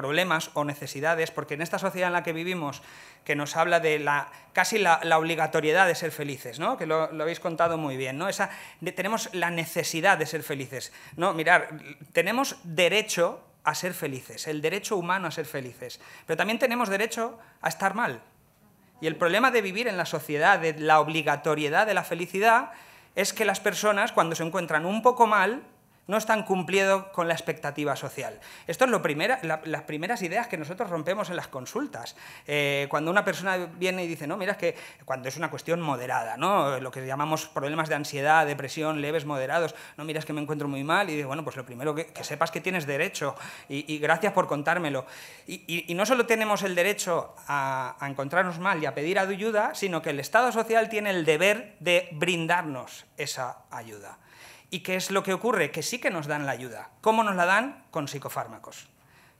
problemas o necesidades, porque en esta sociedad en la que vivimos, que nos habla de la, casi la, obligatoriedad de ser felices, ¿no? que lo, habéis contado muy bien, ¿no? Esa, tenemos la necesidad de ser felices. No, mirar, tenemos derecho a ser felices, el derecho humano a ser felices, pero también tenemos derecho a estar mal. Y el problema de vivir en la sociedad, de la obligatoriedad de la felicidad, es que las personas cuando se encuentran un poco mal, no están cumpliendo con la expectativa social. Esto es lo primera, las primeras ideas que nosotros rompemos en las consultas. Eh, cuando una persona viene y dice, no, mira, que cuando es una cuestión moderada, ¿no? lo que llamamos problemas de ansiedad, depresión, leves, moderados, no, mira, que me encuentro muy mal, y dice, bueno, pues lo primero que, que sepas que tienes derecho, y, gracias por contármelo. Y, no solo tenemos el derecho a encontrarnos mal y a pedir ayuda, sino que el Estado social tiene el deber de brindarnos esa ayuda. ¿Y qué es lo que ocurre? Que sí que nos dan la ayuda. ¿Cómo nos la dan? Con psicofármacos.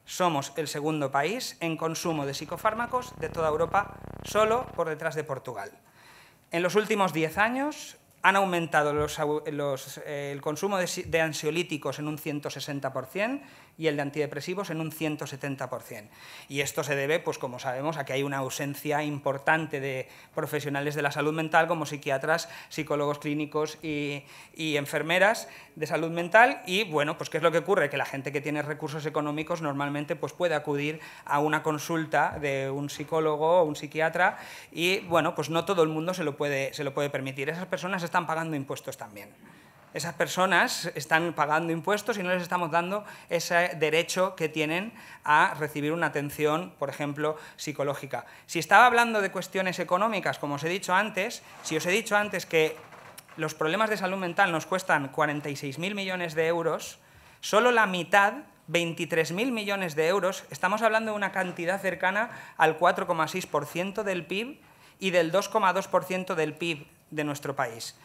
Somos el segundo país en consumo de psicofármacos de toda Europa, solo por detrás de Portugal. En los últimos diez años han aumentado eh, el consumo de, de ansiolíticos en un 160%, y el de antidepresivos en un 170%. Y esto se debe, pues como sabemos, a que hay una ausencia importante de profesionales de la salud mental como psiquiatras, psicólogos clínicos y, enfermeras de salud mental y bueno, pues qué es lo que ocurre, que la gente que tiene recursos económicos normalmente pues puede acudir a una consulta de un psicólogo o un psiquiatra y bueno, pues no todo el mundo se lo puede permitir. Esas personas están pagando impuestos también. Esas personas están pagando impuestos y no les estamos dando ese derecho que tienen a recibir una atención, por ejemplo, psicológica. Si estaba hablando de cuestiones económicas, como os he dicho antes, si os he dicho antes que los problemas de salud mental nos cuestan 46.000 millones de euros, solo la mitad 23.000 millones de euros, estamos hablando de una cantidad cercana al 4,6% del PIB y del 2,2% del PIB de nuestro país.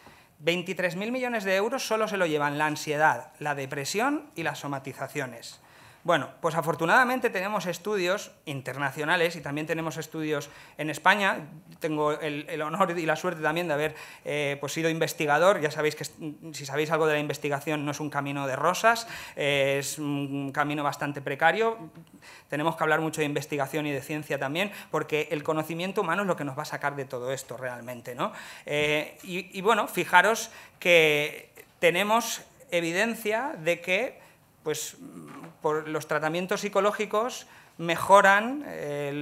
23.000 millones de euros solo se lo llevan la ansiedad, la depresión y las somatizaciones. Bueno, pues afortunadamente tenemos estudios internacionales y también tenemos estudios en España. Tengo el, honor y la suerte también de haber eh, pues sido investigador. Ya sabéis que si sabéis algo de la investigación no es un camino de rosas, eh, es un camino bastante precario. Tenemos que hablar mucho de investigación y de ciencia también, porque el conocimiento humano es lo que nos va a sacar de todo esto realmente. ¿no? Eh, y bueno, fijaros que tenemos evidencia de que pues, los tratamientos psicológicos mejoran eh,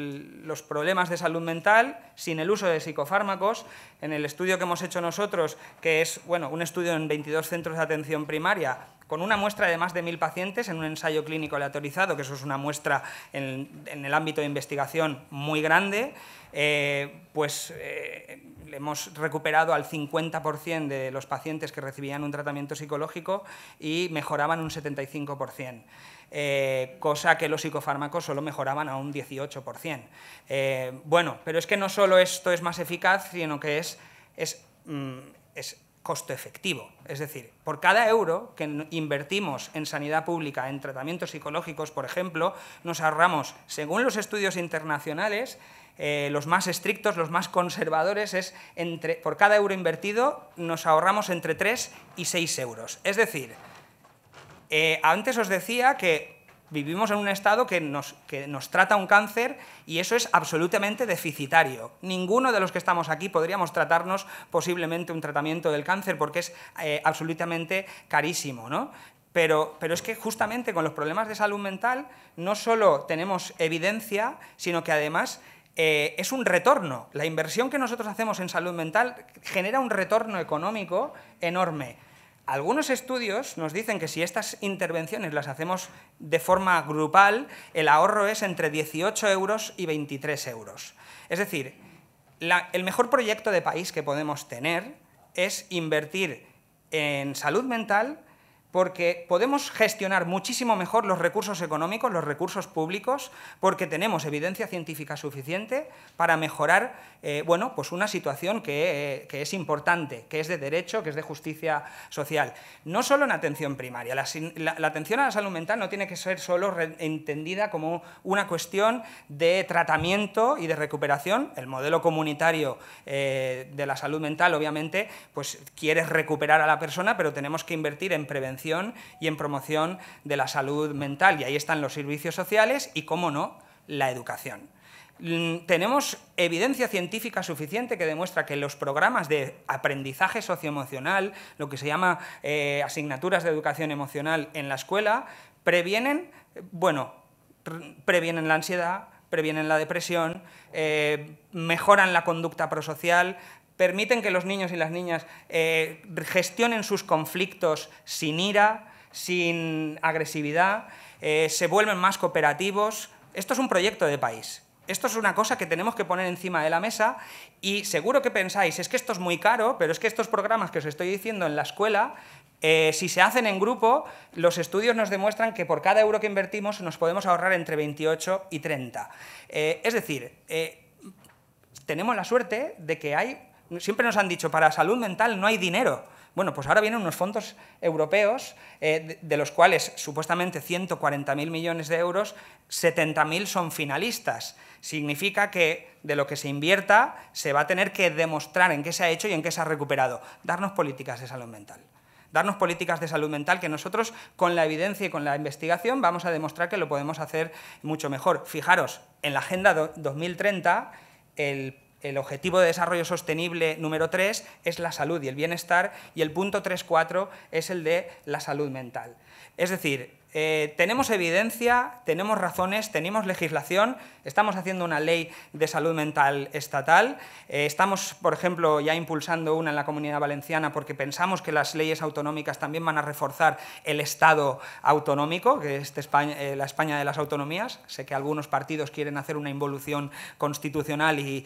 los problemas de salud mental sin el uso de psicofármacos. En el estudio que hemos hecho nosotros, que es bueno, un estudio en 22 centros de atención primaria, con una muestra de más de 1.000 pacientes en un ensayo clínico aleatorizado, que eso es una muestra en, el ámbito de investigación muy grande, eh, pues eh, hemos recuperado al 50% de los pacientes que recibían un tratamiento psicológico y mejoraban un 75%. Eh, cosa que los psicofármacos solo mejoraban a un 18%. Eh, bueno, pero es que no solo esto es más eficaz, sino que es, es, mm, es costo efectivo. Es decir, por cada euro que invertimos en sanidad pública, en tratamientos psicológicos, por ejemplo, nos ahorramos, según los estudios internacionales, eh, los más estrictos, los más conservadores, es por cada euro invertido nos ahorramos entre 3 y 6 euros. Es decir, eh, antes os decía que vivimos en un estado que nos, trata un cáncer y eso es absolutamente deficitario. Ninguno de los que estamos aquí podríamos tratarnos posiblemente un tratamiento del cáncer porque es eh, absolutamente carísimo. ¿no? Pero, pero, es que justamente con los problemas de salud mental no solo tenemos evidencia, sino que además eh, es un retorno. La inversión que nosotros hacemos en salud mental genera un retorno económico enorme. Algunos estudios nos dicen que si estas intervenciones las hacemos de forma grupal, el ahorro es entre 18 euros y 23 euros. Es decir, el mejor proyecto de país que podemos tener es invertir en salud mental porque podemos gestionar muchísimo mejor los recursos económicos, los recursos públicos, porque tenemos evidencia científica suficiente para mejorar eh, bueno, pues una situación eh, que, es importante, que es de derecho, que es de justicia social. No solo en atención primaria, la, atención a la salud mental no tiene que ser solo entendida como una cuestión de tratamiento y de recuperación. El modelo comunitario eh, de la salud mental, obviamente, pues quiere recuperar a la persona, pero tenemos que invertir en prevención y en promoción de la salud mental. Y ahí están los servicios sociales y, cómo no, la educación. Mm, tenemos evidencia científica suficiente que demuestra que los programas de aprendizaje socioemocional, lo que se llama eh, asignaturas de educación emocional en la escuela, previenen, bueno, previenen la ansiedad, previenen la depresión, eh, mejoran la conducta prosocial, permiten que los niños y las niñas eh, gestionen sus conflictos sin ira, sin agresividad, eh, se vuelven más cooperativos. Esto es un proyecto de país. Esto es una cosa que tenemos que poner encima de la mesa y seguro que pensáis, es que esto es muy caro, pero es que estos programas que os estoy diciendo en la escuela, eh, si se hacen en grupo, los estudios nos demuestran que por cada euro que invertimos nos podemos ahorrar entre 28 y 30. es decir, tenemos la suerte de que hay siempre nos han dicho, para salud mental no hay dinero. Bueno, pues ahora vienen unos fondos europeos, eh, de, los cuales supuestamente 140.000 millones de euros, 70.000 son finalistas. Significa que de lo que se invierta se va a tener que demostrar en qué se ha hecho y en qué se ha recuperado. Darnos políticas de salud mental. Darnos políticas de salud mental que nosotros, con la evidencia y con la investigación, vamos a demostrar que lo podemos hacer mucho mejor. Fijaros, en la Agenda 2030, el el objetivo de desarrollo sostenible número 3 es la salud y el bienestar y el punto 3.4 es el de la salud mental. Es decir, eh, tenemos evidencia, tenemos razones, tenemos legislación, estamos haciendo una ley de salud mental estatal, eh, estamos, por ejemplo, ya impulsando una en la Comunidad Valenciana porque pensamos que las leyes autonómicas también van a reforzar el Estado autonómico, que es España, eh, la España de las autonomías. Sé que algunos partidos quieren hacer una involución constitucional y,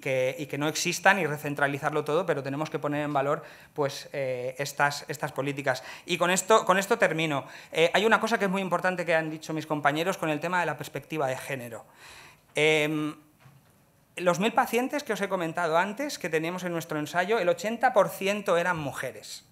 que, que, no existan y recentralizarlo todo, pero tenemos que poner en valor pues, estas, estas políticas. Y con esto, con esto termino. hay una cosa que es muy importante que han dicho mis compañeros con el tema de la perspectiva de género. Em, los mil pacientes que os he comentado antes que teníamos en nuestro ensayo, el 80% eran mujeres.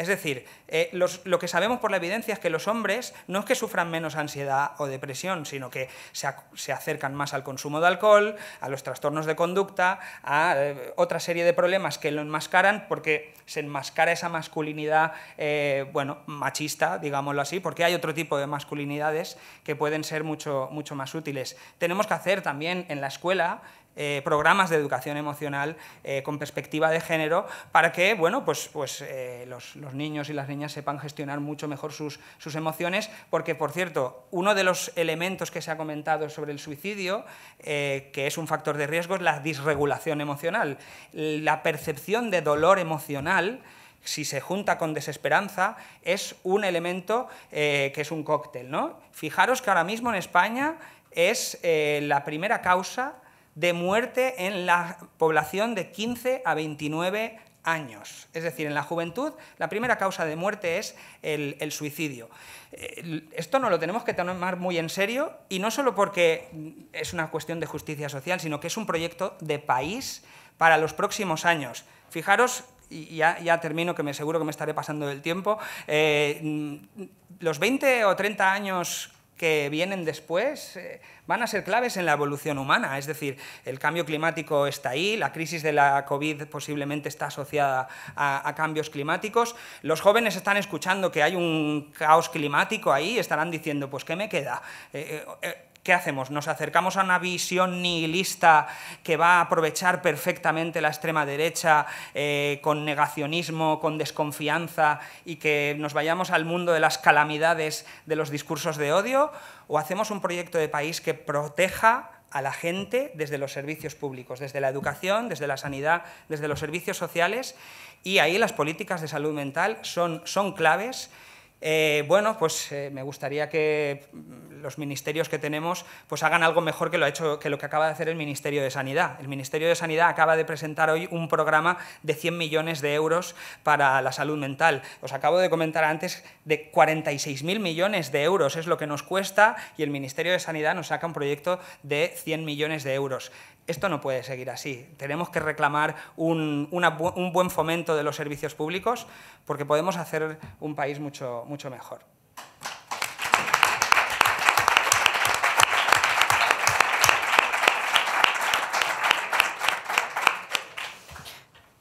Es decir, eh, lo que sabemos por la evidencia es que los hombres no es que sufran menos ansiedad o depresión, sino que se, acercan más al consumo de alcohol, a los trastornos de conducta, a eh, otra serie de problemas que lo enmascaran porque se enmascara esa masculinidad, eh, bueno, machista, digámoslo así, porque hay otro tipo de masculinidades que pueden ser mucho, mucho más útiles. Tenemos que hacer también en la escuela eh, programas de educación emocional eh, con perspectiva de género para que bueno, pues, pues, eh, los, niños y las niñas sepan gestionar mucho mejor sus, emociones, porque, por cierto, uno de los elementos que se ha comentado sobre el suicidio, que es un factor de riesgo, es la disregulación emocional. La percepción de dolor emocional si se junta con desesperanza, es un elemento que es un cóctel. ¿no? Fijaros que ahora mismo en España es la primera causa de muerte en la población de 15 a 29 años. Es decir, en la juventud la primera causa de muerte es el, suicidio. Eh, esto no lo tenemos que tomar muy en serio y no solo porque es una cuestión de justicia social, sino que es un proyecto de país para los próximos años. Fijaros y ya, ya, termino, que me seguro que me estaré pasando del tiempo, eh, los 20 o 30 años que vienen después eh, van a ser claves en la evolución humana. Es decir, el cambio climático está ahí, la crisis de la COVID posiblemente está asociada a, cambios climáticos. Los jóvenes están escuchando que hay un caos climático ahí, y estarán diciendo, pues, ¿qué me queda? Eh, eh, ¿Qué hacemos? ¿Nos acercamos a una visión nihilista que va a aprovechar perfectamente la extrema derecha eh, con negacionismo, con desconfianza y que nos vayamos al mundo de las calamidades de los discursos de odio? ¿O hacemos un proyecto de país que proteja a la gente desde los servicios públicos, desde la educación, desde la sanidad, desde los servicios sociales? Y ahí las políticas de salud mental son, son claves eh, bueno, pues eh, me gustaría que mm, los ministerios que tenemos pues hagan algo mejor que lo, hecho, que lo que acaba de hacer el Ministerio de Sanidad. El Ministerio de Sanidad acaba de presentar hoy un programa de 100 millones de euros para la salud mental. Os acabo de comentar antes de 46.000 millones de euros es lo que nos cuesta y el Ministerio de Sanidad nos saca un proyecto de 100 millones de euros. Esto no puede seguir así. Tenemos que reclamar un, buen fomento de los servicios públicos porque podemos hacer un país mucho, mejor.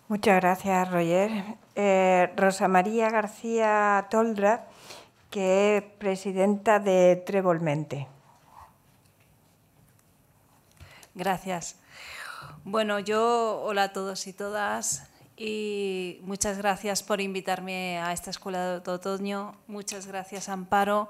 Muchas gracias, Roger. Eh, Rosa María García Toldra, que es presidenta de Trevolmente. Gracias. Bueno, yo, hola a todos y todas, y muchas gracias por invitarme a esta escuela de otoño. Muchas gracias, Amparo.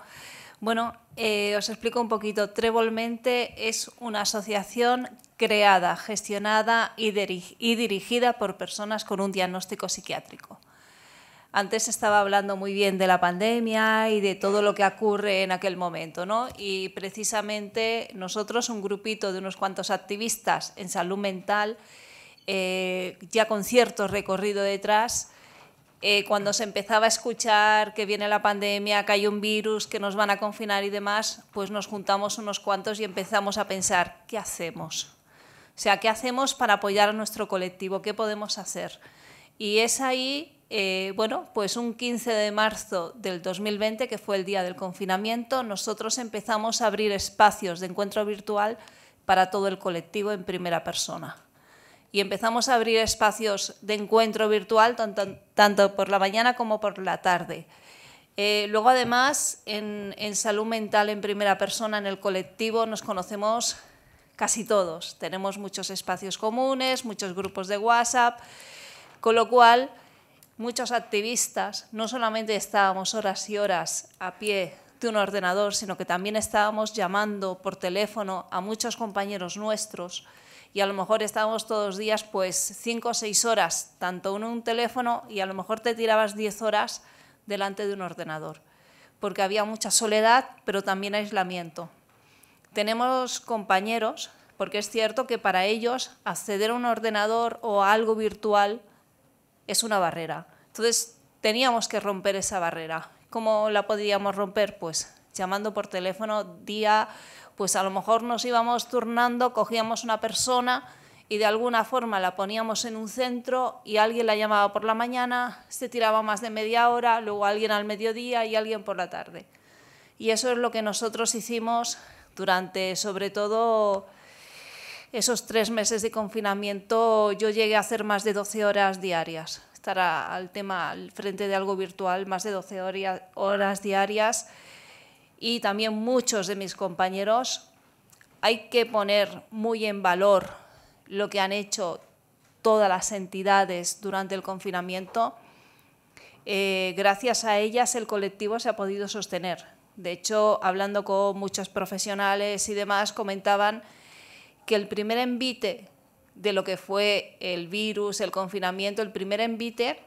Bueno, eh, os explico un poquito. Trébolmente es una asociación creada, gestionada y dirigida por personas con un diagnóstico psiquiátrico. Antes estaba hablando muy bien de la pandemia y de todo lo que ocurre en aquel momento, ¿no? Y precisamente nosotros, un grupito de unos cuantos activistas en salud mental, eh, ya con cierto recorrido detrás, eh, cuando se empezaba a escuchar que viene la pandemia, que hay un virus, que nos van a confinar y demás, pues nos juntamos unos cuantos y empezamos a pensar, ¿qué hacemos? O sea, ¿qué hacemos para apoyar a nuestro colectivo? ¿Qué podemos hacer? Y es ahí eh, bueno, pues un 15 de marzo del 2020, que fue el día del confinamiento, nosotros empezamos a abrir espacios de encuentro virtual para todo el colectivo en primera persona. Y empezamos a abrir espacios de encuentro virtual tanto, por la mañana como por la tarde. Eh, luego, además, en salud mental en primera persona, en el colectivo, nos conocemos casi todos. Tenemos muchos espacios comunes, muchos grupos de WhatsApp, con lo cual muchos activistas no solamente estábamos horas y horas a pie de un ordenador, sino que también estábamos llamando por teléfono a muchos compañeros nuestros y a lo mejor estábamos todos días pues cinco o seis horas, tanto uno en un teléfono y a lo mejor te tirabas 10 horas delante de un ordenador, porque había mucha soledad, pero también aislamiento. Tenemos compañeros, porque es cierto que para ellos acceder a un ordenador o a algo virtual es una barrera. Entonces teníamos que romper esa barrera. ¿Cómo la podíamos romper? Pues llamando por teléfono día, pues a lo mejor nos íbamos turnando, cogíamos una persona y de alguna forma la poníamos en un centro y alguien la llamaba por la mañana, se tiraba más de media hora, luego alguien al mediodía y alguien por la tarde. Y eso es lo que nosotros hicimos durante sobre todo esos tres meses de confinamiento yo llegué a hacer más de 12 horas diarias, estar al tema, al frente de algo virtual, más de 12 horas diarias. Y también muchos de mis compañeros, hay que poner muy en valor lo que han hecho todas las entidades durante el confinamiento. Eh, gracias a ellas el colectivo se ha podido sostener. De hecho, hablando con muchos profesionales y demás, comentaban que el primer envite de lo que fue el virus, el confinamiento, el primer envite,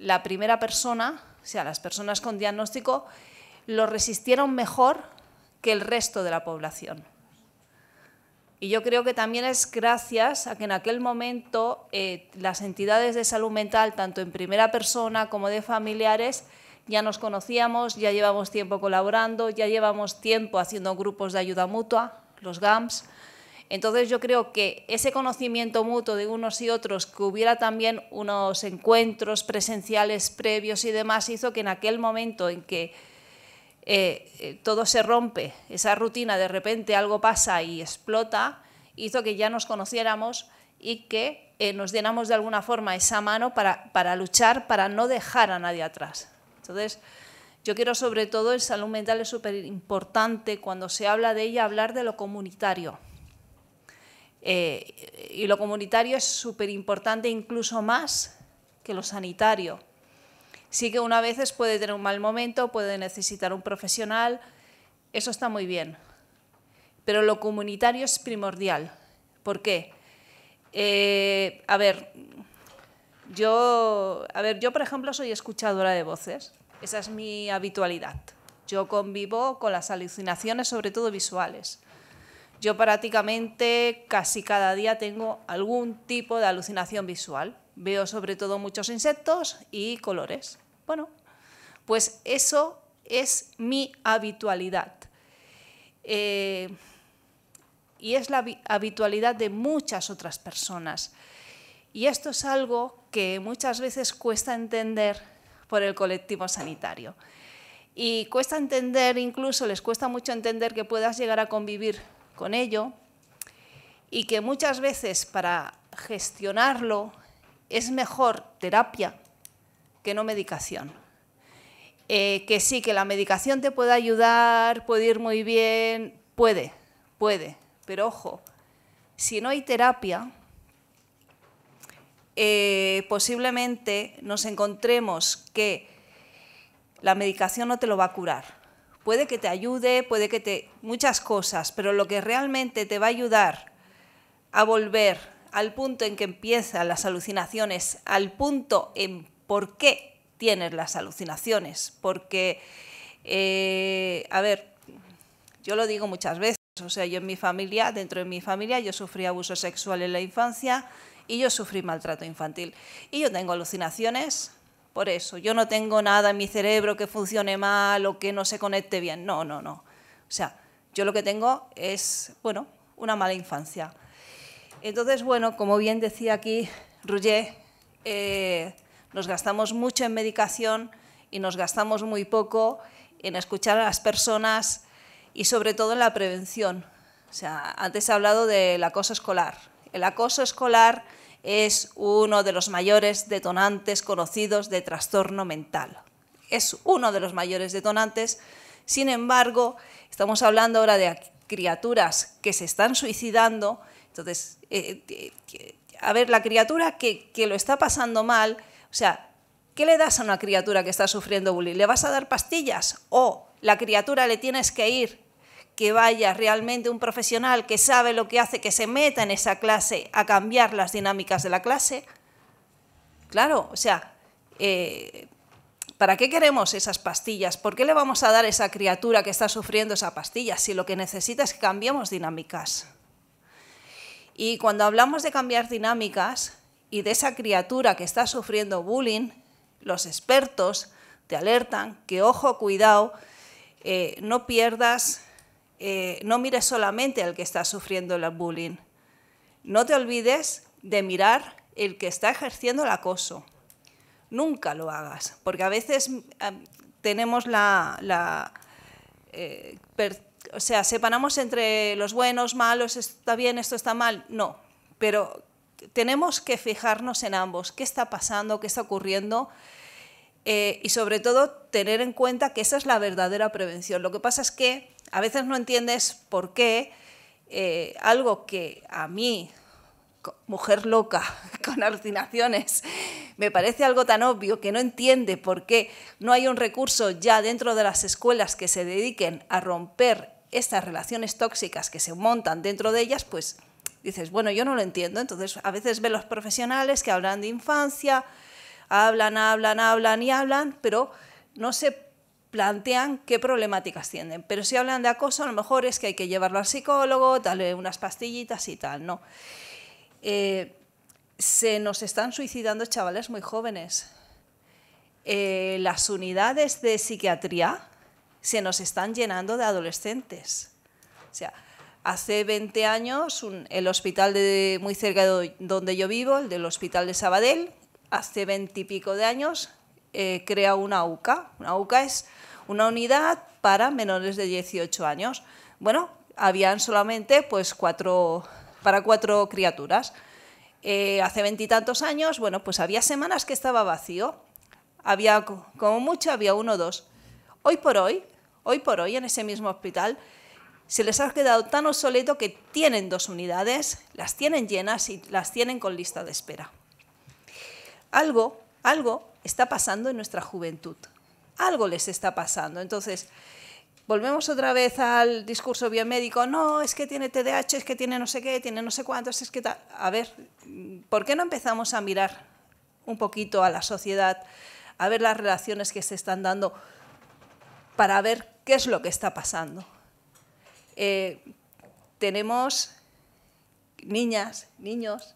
la primera persona, o sea, las personas con diagnóstico, lo resistieron mejor que el resto de la población. Y yo creo que también es gracias a que en aquel momento eh, las entidades de salud mental, tanto en primera persona como de familiares, ya nos conocíamos, ya llevamos tiempo colaborando, ya llevamos tiempo haciendo grupos de ayuda mutua, los GAMS, entonces yo creo que ese conocimiento mutuo de unos y otros, que hubiera también unos encuentros presenciales previos y demás, hizo que en aquel momento en que eh, eh, todo se rompe, esa rutina, de repente algo pasa y explota, hizo que ya nos conociéramos y que eh, nos diéramos de alguna forma esa mano para, para luchar, para no dejar a nadie atrás. Entonces, yo quiero sobre todo, el salud mental es súper importante cuando se habla de ella, hablar de lo comunitario eh, y lo comunitario es súper importante, incluso más que lo sanitario. Sí que una vez puede tener un mal momento, puede necesitar un profesional, eso está muy bien. Pero lo comunitario es primordial. ¿Por qué? Eh, a ver, yo, a ver, yo por ejemplo soy escuchadora de voces. Esa es mi habitualidad. Yo convivo con las alucinaciones, sobre todo visuales. Yo prácticamente casi cada día tengo algún tipo de alucinación visual. Veo sobre todo muchos insectos y colores. Bueno, pues eso es mi habitualidad. Eh, y es la habitualidad de muchas otras personas. Y esto es algo que muchas veces cuesta entender por el colectivo sanitario. Y cuesta entender, incluso les cuesta mucho entender que puedas llegar a convivir con ello y que muchas veces para gestionarlo es mejor terapia que no medicación. Eh, que sí, que la medicación te puede ayudar, puede ir muy bien, puede, puede, pero ojo, si no hay terapia, eh, posiblemente nos encontremos que la medicación no te lo va a curar, Puede que te ayude, puede que te... muchas cosas, pero lo que realmente te va a ayudar a volver al punto en que empiezan las alucinaciones, al punto en por qué tienes las alucinaciones, porque, eh, a ver, yo lo digo muchas veces, o sea, yo en mi familia, dentro de mi familia, yo sufrí abuso sexual en la infancia y yo sufrí maltrato infantil. Y yo tengo alucinaciones por eso. Yo no tengo nada en mi cerebro que funcione mal o que no se conecte bien. No, no, no. O sea, yo lo que tengo es, bueno, una mala infancia. Entonces, bueno, como bien decía aquí Roger, eh, nos gastamos mucho en medicación y nos gastamos muy poco en escuchar a las personas y sobre todo en la prevención. O sea, antes he hablado del acoso escolar. El acoso escolar es uno de los mayores detonantes conocidos de trastorno mental. Es uno de los mayores detonantes. Sin embargo, estamos hablando ahora de criaturas que se están suicidando. Entonces, eh, a ver, la criatura que, que lo está pasando mal, o sea, ¿qué le das a una criatura que está sufriendo bullying? ¿Le vas a dar pastillas? ¿O la criatura le tienes que ir que vaya realmente un profesional que sabe lo que hace, que se meta en esa clase a cambiar las dinámicas de la clase? Claro, o sea, eh, ¿para qué queremos esas pastillas? ¿Por qué le vamos a dar a esa criatura que está sufriendo esa pastilla si lo que necesita es que cambiemos dinámicas? Y cuando hablamos de cambiar dinámicas y de esa criatura que está sufriendo bullying, los expertos te alertan que, ojo, cuidado, eh, no pierdas eh, no mires solamente al que está sufriendo el bullying. No te olvides de mirar el que está ejerciendo el acoso. Nunca lo hagas, porque a veces mm, tenemos la... Eh, o sea, separamos entre los buenos, malos, está bien, esto está mal. No, pero tenemos que fijarnos en ambos, qué está pasando, qué está ocurriendo. Eh, y sobre todo tener en cuenta que esa es la verdadera prevención. Lo que pasa es que a veces no entiendes por qué eh, algo que a mí, mujer loca, con alucinaciones, me parece algo tan obvio que no entiende por qué no hay un recurso ya dentro de las escuelas que se dediquen a romper estas relaciones tóxicas que se montan dentro de ellas, pues dices, bueno, yo no lo entiendo. Entonces, a veces ve los profesionales que hablan de infancia, hablan, hablan, hablan y hablan, pero no se plantean qué problemáticas tienen. Pero si hablan de acoso, a lo mejor es que hay que llevarlo al psicólogo, darle unas pastillitas y tal, ¿no? Eh, se nos están suicidando chavales muy jóvenes. Eh, las unidades de psiquiatría se nos están llenando de adolescentes. O sea, hace 20 años el hospital de, muy cerca de donde yo vivo, el del hospital de Sabadell, hace 20 y pico de años eh, crea una UCA. Una UCA es una unidad para menores de 18 años. Bueno, habían solamente pues cuatro, para cuatro criaturas. Eh, hace veintitantos años, bueno, pues había semanas que estaba vacío. Había, como mucho, había uno o dos. Hoy por hoy, hoy por hoy, en ese mismo hospital, se les ha quedado tan obsoleto que tienen dos unidades, las tienen llenas y las tienen con lista de espera. Algo, algo está pasando en nuestra juventud. Algo les está pasando. Entonces, volvemos otra vez al discurso biomédico, no, es que tiene TDAH, es que tiene no sé qué, tiene no sé cuántos, es que A ver, ¿por qué no empezamos a mirar un poquito a la sociedad, a ver las relaciones que se están dando para ver qué es lo que está pasando? Eh, tenemos niñas, niños.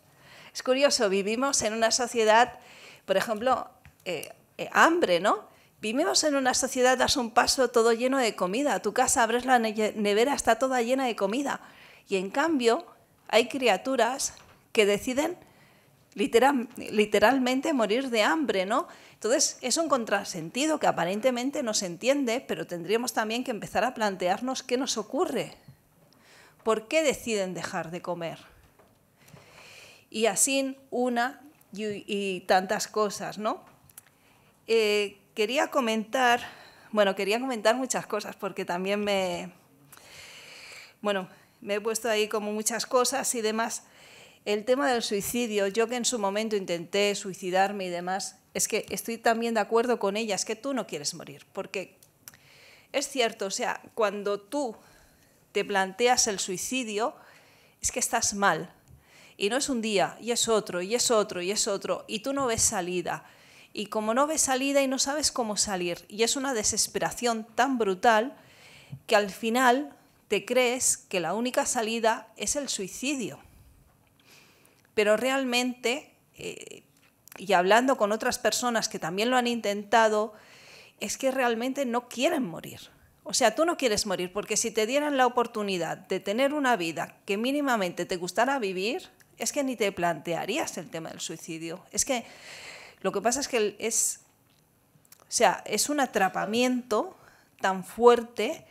Es curioso, vivimos en una sociedad, por ejemplo, eh, eh, hambre, ¿no? Vivimos en una sociedad, das un paso todo lleno de comida. Tu casa abres la nevera, está toda llena de comida. Y en cambio, hay criaturas que deciden literalmente morir de hambre, ¿no? Entonces, es un contrasentido que aparentemente no se entiende, pero tendríamos también que empezar a plantearnos qué nos ocurre. ¿Por qué deciden dejar de comer? Y así una y tantas cosas, ¿no? Eh, quería comentar, bueno, quería comentar muchas cosas porque también me, bueno, me he puesto ahí como muchas cosas y demás. El tema del suicidio, yo que en su momento intenté suicidarme y demás, es que estoy también de acuerdo con ella, es que tú no quieres morir, porque es cierto, o sea, cuando tú te planteas el suicidio, es que estás mal. Y no es un día, y es otro, y es otro, y es otro, y tú no ves salida y como no ves salida y no sabes cómo salir. Y es una desesperación tan brutal que al final te crees que la única salida es el suicidio. Pero realmente, eh, y hablando con otras personas que también lo han intentado, es que realmente no quieren morir. O sea, tú no quieres morir porque si te dieran la oportunidad de tener una vida que mínimamente te gustara vivir, es que ni te plantearías el tema del suicidio. Es que lo que pasa es que es, o sea, es un atrapamiento tan fuerte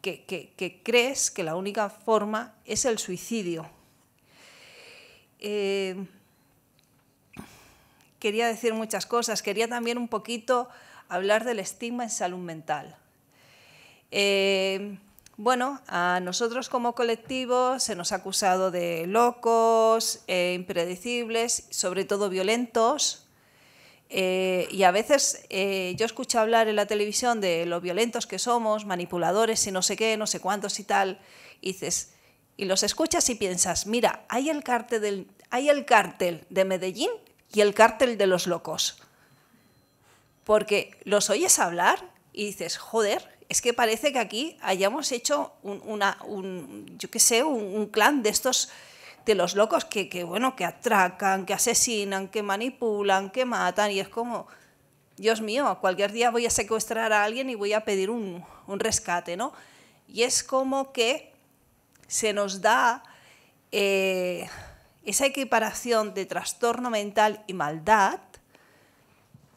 que, crees que la única forma es el suicidio. Eh, quería decir muchas cosas, quería también un poquito hablar del estigma en salud mental. Eh, bueno, a nosotros como colectivo se nos ha acusado de locos, eh, impredecibles, sobre todo violentos, eh, y a veces eh, yo escucho hablar en la televisión de lo violentos que somos, manipuladores y no sé qué, no sé cuántos y tal, y dices, y los escuchas y piensas, mira, hay el cártel, del, hay el de Medellín y el cártel de los locos. Porque los oyes hablar y dices, joder, es que parece que aquí hayamos hecho yo qué sé, un clan de estos de los locos que, bueno, que atracan, que asesinan, que manipulan, que matan, y es como, Dios mío, cualquier día voy a secuestrar a alguien y voy a pedir un, rescate, ¿no? Y es como que se nos da eh, esa equiparación de trastorno mental y maldad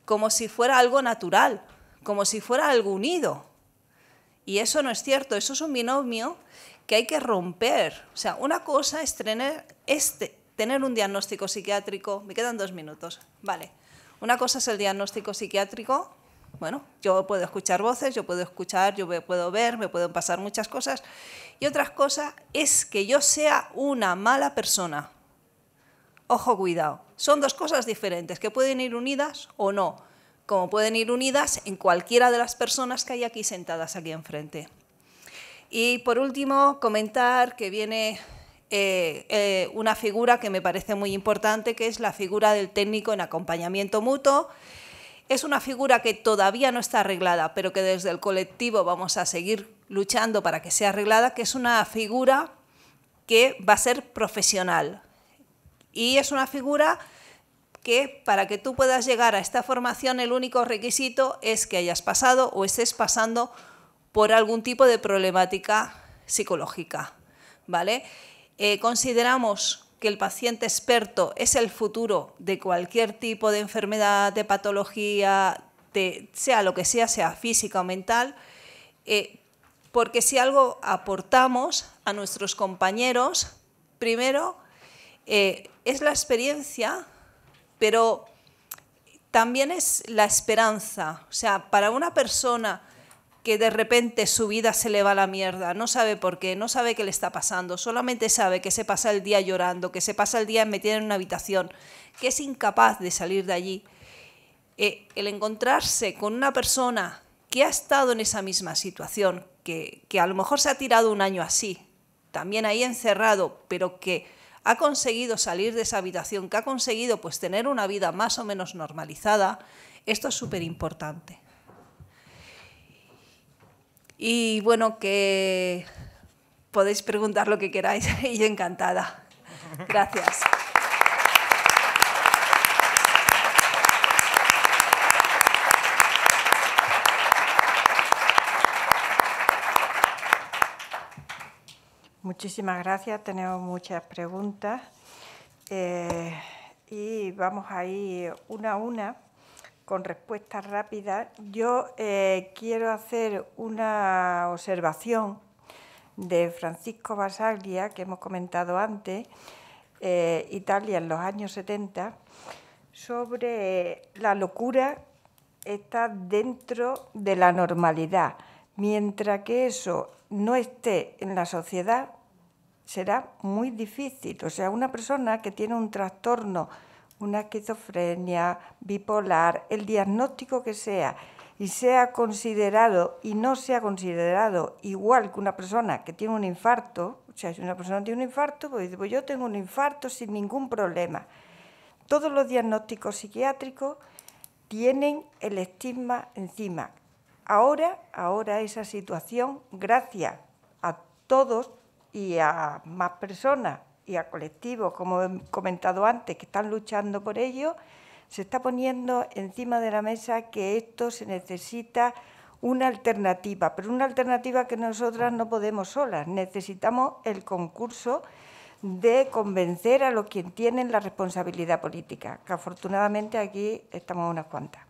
como si fuera algo natural, como si fuera algo unido. Y eso no es cierto, eso es un binomio que hay que romper. O sea, una cosa es tener, este, tener un diagnóstico psiquiátrico. Me quedan dos minutos. Vale. Una cosa es el diagnóstico psiquiátrico. Bueno, yo puedo escuchar voces, yo puedo escuchar, yo me puedo ver, me pueden pasar muchas cosas. Y otra cosa es que yo sea una mala persona. Ojo, cuidado. Son dos cosas diferentes que pueden ir unidas o no, como pueden ir unidas en cualquiera de las personas que hay aquí sentadas aquí enfrente. Y por último, comentar que viene eh, eh, una figura que me parece muy importante, que es la figura del técnico en acompañamiento mutuo. Es una figura que todavía no está arreglada, pero que desde el colectivo vamos a seguir luchando para que sea arreglada, que es una figura que va a ser profesional. Y es una figura que para que tú puedas llegar a esta formación el único requisito es que hayas pasado o estés pasando por algún tipo de problemática psicológica. ¿vale? Eh, consideramos que el paciente experto es el futuro de cualquier tipo de enfermedad, de patología, de, sea lo que sea, sea física o mental, eh, porque si algo aportamos a nuestros compañeros, primero eh, es la experiencia, pero también es la esperanza. O sea, para una persona que de repente su vida se le va a la mierda, no sabe por qué, no sabe qué le está pasando, solamente sabe que se pasa el día llorando, que se pasa el día metida en una habitación, que es incapaz de salir de allí. Eh, el encontrarse con una persona que ha estado en esa misma situación, que, que a lo mejor se ha tirado un año así, también ahí encerrado, pero que ha conseguido salir de esa habitación, que ha conseguido pues tener una vida más o menos normalizada, esto es súper importante. Y bueno, que podéis preguntar lo que queráis y encantada. Gracias. Muchísimas gracias, tenemos muchas preguntas eh, y vamos a ir una a una con respuestas rápidas, yo eh, quiero hacer una observación de Francisco Basaglia, que hemos comentado antes, eh, Italia en los años 70, sobre la locura está dentro de la normalidad. Mientras que eso no esté en la sociedad, será muy difícil. O sea, una persona que tiene un trastorno una esquizofrenia bipolar, el diagnóstico que sea, y sea considerado y no sea considerado igual que una persona que tiene un infarto, o sea, si una persona tiene un infarto, pues, pues yo tengo un infarto sin ningún problema. Todos los diagnósticos psiquiátricos tienen el estigma encima. Ahora, ahora esa situación, gracias a todos y a más personas y a colectivos, como he comentado antes, que están luchando por ello, se está poniendo encima de la mesa que esto se necesita una alternativa, pero una alternativa que nosotras no podemos solas. Necesitamos el concurso de convencer a los que tienen la responsabilidad política, que afortunadamente aquí estamos unas cuantas.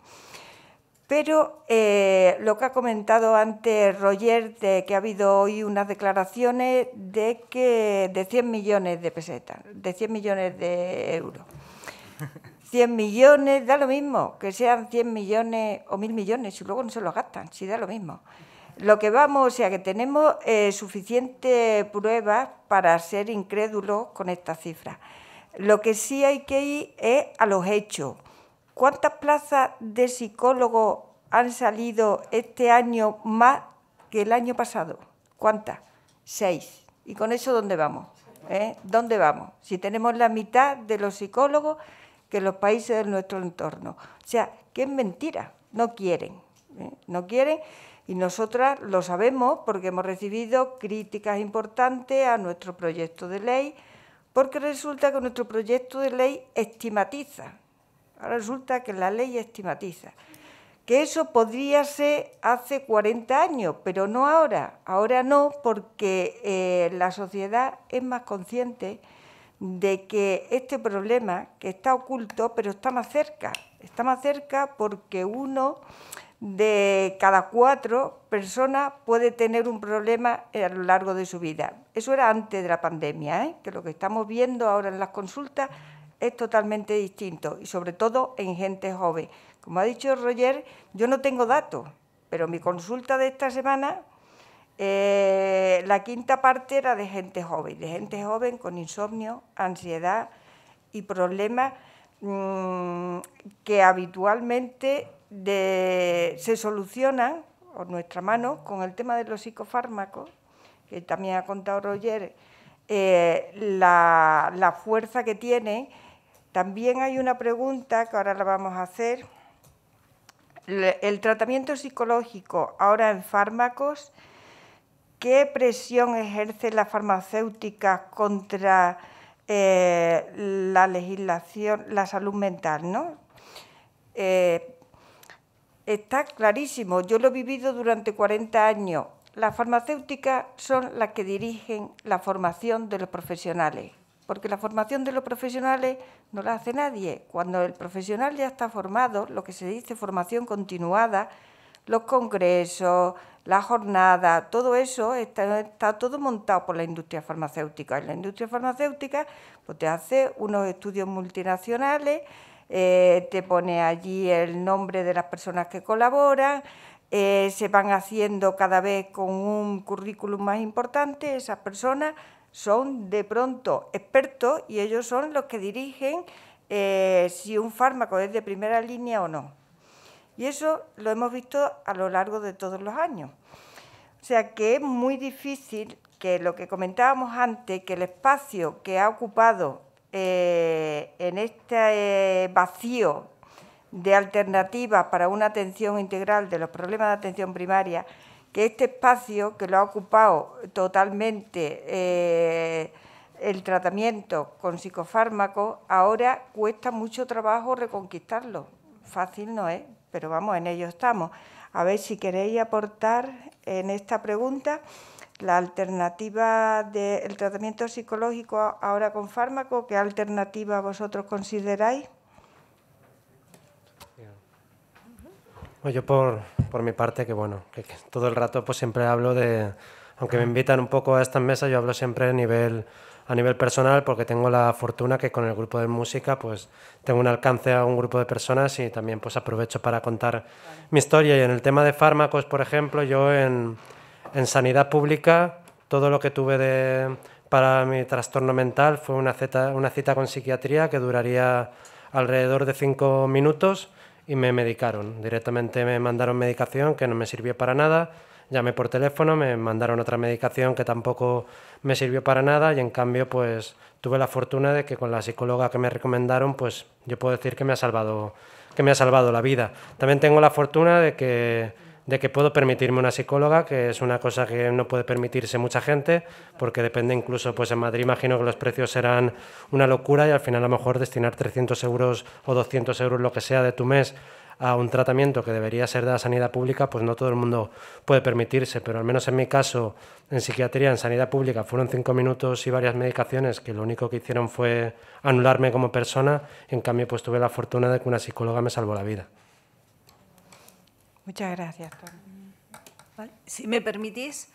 Pero eh, lo que ha comentado antes Roger, de que ha habido hoy unas declaraciones de que de 100 millones de pesetas, de 100 millones de euros. 100 millones, da lo mismo, que sean 100 millones o mil millones, y luego no se los gastan, sí da lo mismo. Lo que vamos, o sea, que tenemos eh, suficiente pruebas para ser incrédulos con estas cifras. Lo que sí hay que ir es a los hechos. ¿Cuántas plazas de psicólogos han salido este año más que el año pasado? ¿Cuántas? Seis. ¿Y con eso dónde vamos? ¿Eh? ¿Dónde vamos? Si tenemos la mitad de los psicólogos que los países de nuestro entorno. O sea, que es mentira, no quieren. ¿eh? No quieren y nosotras lo sabemos porque hemos recibido críticas importantes a nuestro proyecto de ley, porque resulta que nuestro proyecto de ley estigmatiza Ahora resulta que la ley estigmatiza. Que eso podría ser hace 40 años, pero no ahora. Ahora no, porque eh, la sociedad es más consciente de que este problema, que está oculto, pero está más cerca. Está más cerca porque uno de cada cuatro personas puede tener un problema a lo largo de su vida. Eso era antes de la pandemia, ¿eh? que lo que estamos viendo ahora en las consultas es totalmente distinto y sobre todo en gente joven. Como ha dicho Roger, yo no tengo datos, pero mi consulta de esta semana, eh, la quinta parte era de gente joven, de gente joven con insomnio, ansiedad y problemas mm, que habitualmente se solucionan, por nuestra mano, con el tema de los psicofármacos, que también ha contado Roger, eh, la, la fuerza que tiene también hay una pregunta que ahora la vamos a hacer. El tratamiento psicológico ahora en fármacos, ¿qué presión ejerce la farmacéutica contra eh, la legislación, la salud mental? Eh, está clarísimo, yo lo he vivido durante 40 años. Las farmacéuticas son las que dirigen la formación de los profesionales porque la formación de los profesionales no la hace nadie. Cuando el profesional ya está formado, lo que se dice formación continuada, los congresos, la jornada, todo eso está, todo montado por la industria farmacéutica. Y la industria farmacéutica pues, te hace unos estudios multinacionales, eh, te pone allí el nombre de las personas que colaboran, eh, se van haciendo cada vez con un currículum más importante esas personas son de pronto expertos y ellos son los que dirigen eh, si un fármaco es de primera línea o no. Y eso lo hemos visto a lo largo de todos los años. O sea que es muy difícil que lo que comentábamos antes, que el espacio que ha ocupado eh, en este eh, vacío de alternativas para una atención integral de los problemas de atención primaria este espacio que lo ha ocupado totalmente eh, el tratamiento con psicofármacos, ahora cuesta mucho trabajo reconquistarlo. Fácil no es, pero vamos, en ello estamos. A ver si queréis aportar en esta pregunta la alternativa del tratamiento psicológico ahora con fármaco, ¿qué alternativa vosotros consideráis? Yo por, por, mi parte, que bueno, todo el rato pues siempre hablo de, aunque me invitan un poco a estas mesas, yo hablo siempre a nivel, a nivel personal porque tengo la fortuna que con el grupo de música pues tengo un alcance a un grupo de personas y también pues aprovecho para contar mi historia. Y en el tema de fármacos, por ejemplo, yo en, en sanidad pública, todo lo que tuve de, para mi trastorno mental fue una, una cita con psiquiatría que duraría alrededor de cinco minutos y me medicaron. Directamente me mandaron medicación que no me sirvió para nada. Llamé por teléfono, me mandaron otra medicación que tampoco me sirvió para nada y en cambio pues tuve la fortuna de que con la psicóloga que me recomendaron pues yo puedo decir que me ha salvado que me ha salvado la vida. También tengo la fortuna de que de que puedo permitirme una psicóloga, que es una cosa que no puede permitirse mucha gente, porque depende incluso, pues en Madrid imagino que los precios serán una locura y al final a lo mejor destinar 300 euros o 200 euros, lo que sea, de tu mes a un tratamiento que debería ser de la sanidad pública, pues no todo el mundo puede permitirse, pero al menos en mi caso, en psiquiatría, en sanidad pública, fueron cinco minutos y varias medicaciones que lo único que hicieron fue anularme como persona, en cambio pues tuve la fortuna de que una psicóloga me salvó la vida. Muchas gracias, Si me permitís,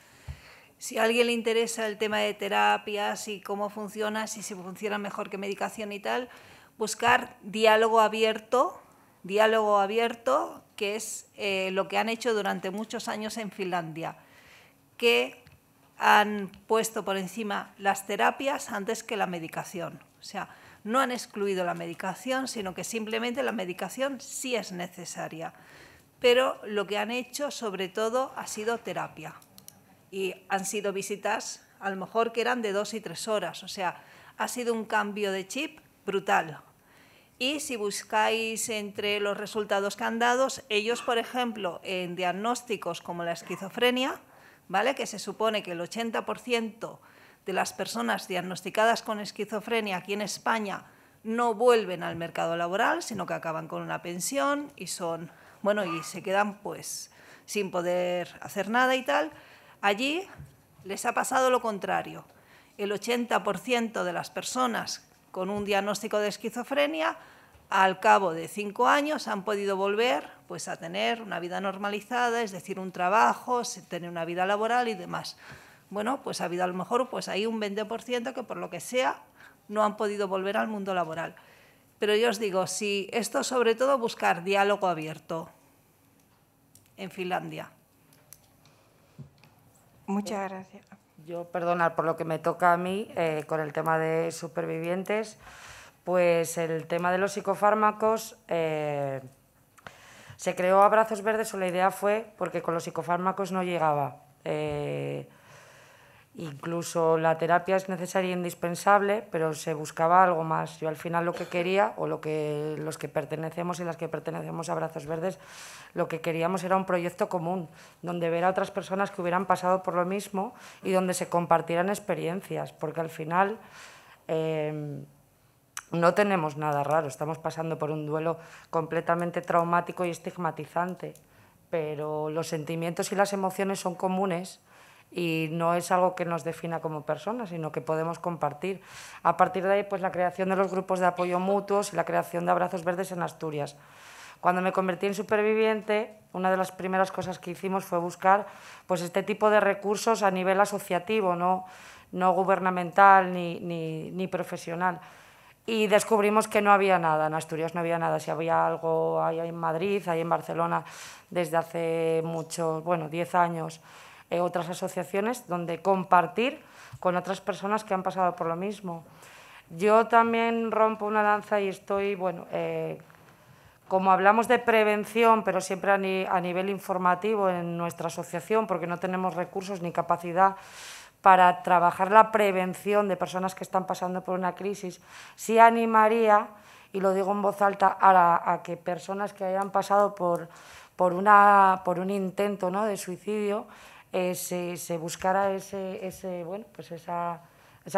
si a alguien le interesa el tema de terapias y cómo funciona, si se funciona mejor que medicación y tal, buscar diálogo abierto, diálogo abierto, que es eh, lo que han hecho durante muchos años en Finlandia, que han puesto por encima las terapias antes que la medicación. O sea, no han excluido la medicación, sino que simplemente la medicación sí es necesaria pero lo que han hecho sobre todo ha sido terapia. Y han sido visitas a lo mejor que eran de dos y tres horas, o sea, ha sido un cambio de chip brutal. Y si buscáis entre los resultados que han dado, ellos, por ejemplo, en diagnósticos como la esquizofrenia, ¿vale? que se supone que el 80% de las personas diagnosticadas con esquizofrenia aquí en España no vuelven al mercado laboral, sino que acaban con una pensión y son bueno, y se quedan pues sin poder hacer nada y tal. Allí les ha pasado lo contrario. El 80% de las personas con un diagnóstico de esquizofrenia al cabo de cinco años han podido volver pues, a tener una vida normalizada, es decir, un trabajo, tener una vida laboral y demás. Bueno, pues ha habido a lo mejor pues, hay un 20% que por lo que sea no han podido volver al mundo laboral. Pero yo os digo, si esto sobre todo buscar diálogo abierto en Finlandia. Muchas gracias. Yo, perdonar por lo que me toca a mí eh, con el tema de supervivientes, pues el tema de los psicofármacos eh, se creó a brazos Verdes o la idea fue porque con los psicofármacos no llegaba. Eh, Incluso la terapia es necesaria e indispensable, pero se buscaba algo más. Yo al final lo que quería, o lo que los que pertenecemos y las que pertenecemos a Brazos Verdes, lo que queríamos era un proyecto común, donde ver a otras personas que hubieran pasado por lo mismo y donde se compartieran experiencias, porque al final em, no tenemos nada raro, estamos pasando por un duelo completamente traumático y estigmatizante, pero los sentimientos y las emociones son comunes y no es algo que nos defina como personas, sino que podemos compartir. A partir de ahí, pues la creación de los grupos de apoyo mutuos y la creación de abrazos verdes en Asturias. Cuando me convertí en superviviente, una de las primeras cosas que hicimos fue buscar pues, este tipo de recursos a nivel asociativo, no, no gubernamental ni, ni, ni profesional. Y descubrimos que no había nada, en Asturias no había nada, si había algo ahí en Madrid, ahí en Barcelona, desde hace muchos, bueno, 10 años eh, otras asociaciones donde compartir con otras personas que han pasado por lo mismo. Yo también rompo una lanza y estoy, bueno, eh, como hablamos de prevención, pero siempre a, nivel informativo en nuestra asociación, porque no tenemos recursos ni capacidad para trabajar la prevención de personas que están pasando por una crisis, sí animaría, y lo digo en voz alta, a, a que personas que hayan pasado por, por, una, por un intento ¿no? de suicidio se, buscara ese, ese, bueno, pues esa,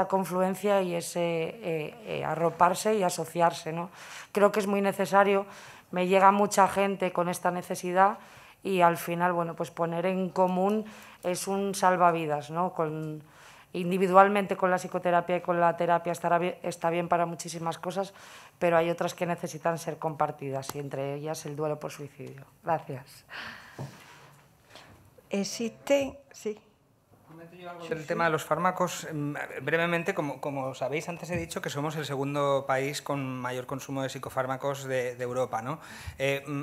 confluencia y ese eh, eh, arroparse y asociarse. ¿no? Creo que es muy necesario, me llega mucha gente con esta necesidad y al final, bueno, pues poner en común es un salvavidas, ¿no? Con, individualmente con la psicoterapia y con la terapia está bien para muchísimas cosas, pero hay otras que necesitan ser compartidas y entre ellas el duelo por suicidio. Gracias existe sí. el tema de los fármacos, em, brevemente, como, sabéis, antes he dicho que somos el segundo país con mayor consumo de psicofármacos de, Europa. ¿no? Eh, mm,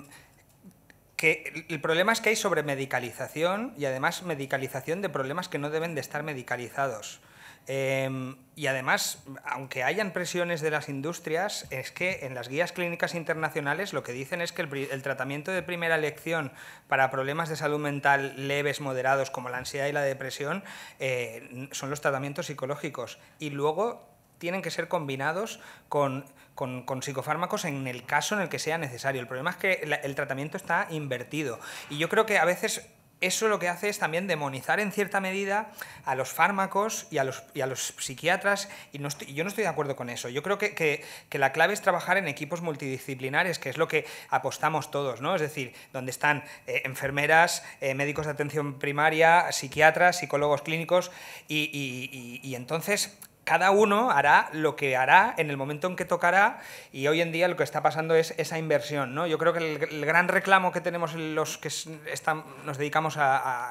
que el problema es que hay sobremedicalización y además medicalización de problemas que no deben de estar medicalizados. Em, y además, aunque hayan presiones de las industrias, es que en las guías clínicas internacionales lo que dicen es que el, tratamiento de primera elección para problemas de salud mental leves, moderados, como la ansiedad y la depresión, eh, son los tratamientos psicológicos. Y luego tienen que ser combinados con, con, psicofármacos en el caso en el que sea necesario. El problema es que el tratamiento está invertido. Y yo creo que a veces eso lo que hace es también demonizar en cierta medida a los fármacos y a los, los psiquiatras, y yo no estoy de acuerdo con eso. Yo creo que, la clave es trabajar en equipos multidisciplinares, que es lo que apostamos todos, ¿no? Es decir, donde están eh, enfermeras, eh, médicos de atención primaria, psiquiatras, psicólogos clínicos, y entonces cada uno hará lo que hará en el momento en que tocará y hoy en día lo que está pasando es esa inversión. ¿no? Yo creo que el, gran reclamo que tenemos los que nos dedicamos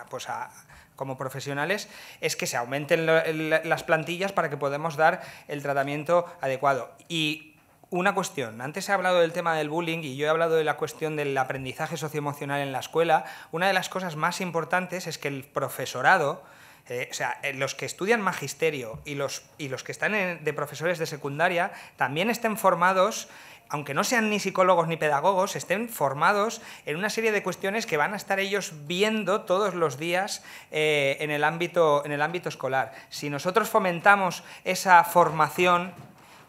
pues a, como profesionales es que se aumenten las plantillas para que podamos dar el tratamiento adecuado. Y una cuestión. Antes he hablado del tema del bullying y yo he hablado de la cuestión del aprendizaje socioemocional en la escuela. Una de las cosas más importantes es que el profesorado eh, o sea, eh, los que estudian magisterio y los, y los que están de profesores de secundaria también estén formados aunque no sean ni psicólogos ni pedagogos, estén formados en una serie de cuestiones que van a estar ellos viendo todos los días eh, en, el en el ámbito escolar. Si nosotros fomentamos esa formación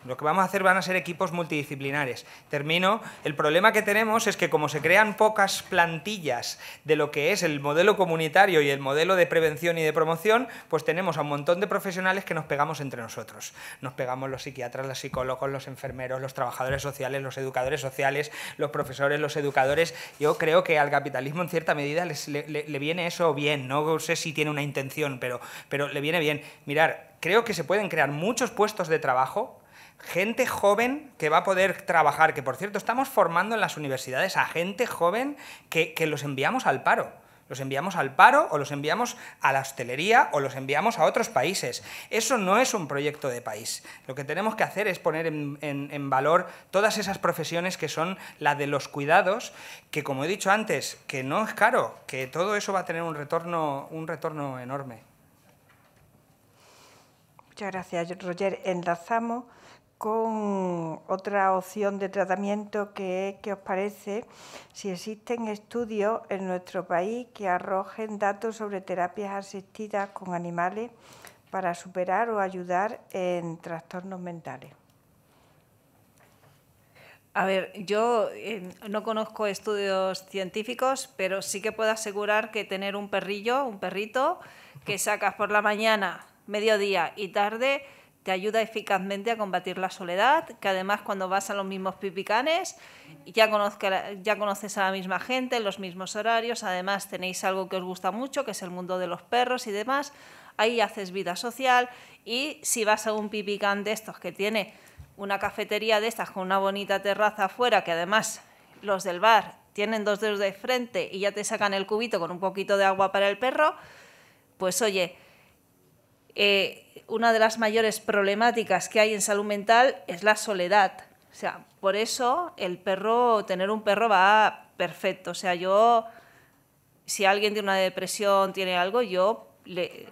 lo que vamos a hacer van a ser equipos multidisciplinares. Termino. El problema que tenemos es que como se crean pocas plantillas de lo que es el modelo comunitario y el modelo de prevención y de promoción, pues tenemos a un montón de profesionales que nos pegamos entre nosotros. Nos pegamos los psiquiatras, los psicólogos, los enfermeros, los trabajadores sociales, los educadores sociales, los profesores, los educadores. Yo creo que al capitalismo en cierta medida le, viene eso bien. No sé si tiene una intención, pero, pero le viene bien. Mirar, creo que se pueden crear muchos puestos de trabajo gente joven que va a poder trabajar, que por cierto estamos formando en las universidades a gente joven que, los enviamos al paro. Los enviamos al paro o los enviamos a la hostelería o los enviamos a otros países. Eso no es un proyecto de país. Lo que tenemos que hacer es poner en, valor todas esas profesiones que son la de los cuidados, que como he dicho antes, que no es caro, que todo eso va a tener un retorno, un retorno enorme. Muchas gracias, Roger. Enlazamos con otra opción de tratamiento que es que os parece si existen estudios en nuestro país que arrojen datos sobre terapias asistidas con animales para superar o ayudar en trastornos mentales. A ver, yo eh, no conozco estudios científicos, pero sí que puedo asegurar que tener un perrillo, un perrito, que sacas por la mañana, mediodía y tarde, te ayuda eficazmente a combatir la soledad, que además cuando vas a los mismos pipicanes ya, ya conoces a la misma gente, los mismos horarios, además tenéis algo que os gusta mucho, que es el mundo de los perros y demás, ahí haces vida social y si vas a un pipican de estos que tiene una cafetería de estas con una bonita terraza afuera, que además los del bar tienen dos dedos de frente y ya te sacan el cubito con un poquito de agua para el perro, pues oye, eh, una de las mayores problemáticas que hay en salud mental es la soledad. O sea, por eso el perro, tener un perro va perfecto. O sea, yo, si alguien tiene una depresión, tiene algo, yo,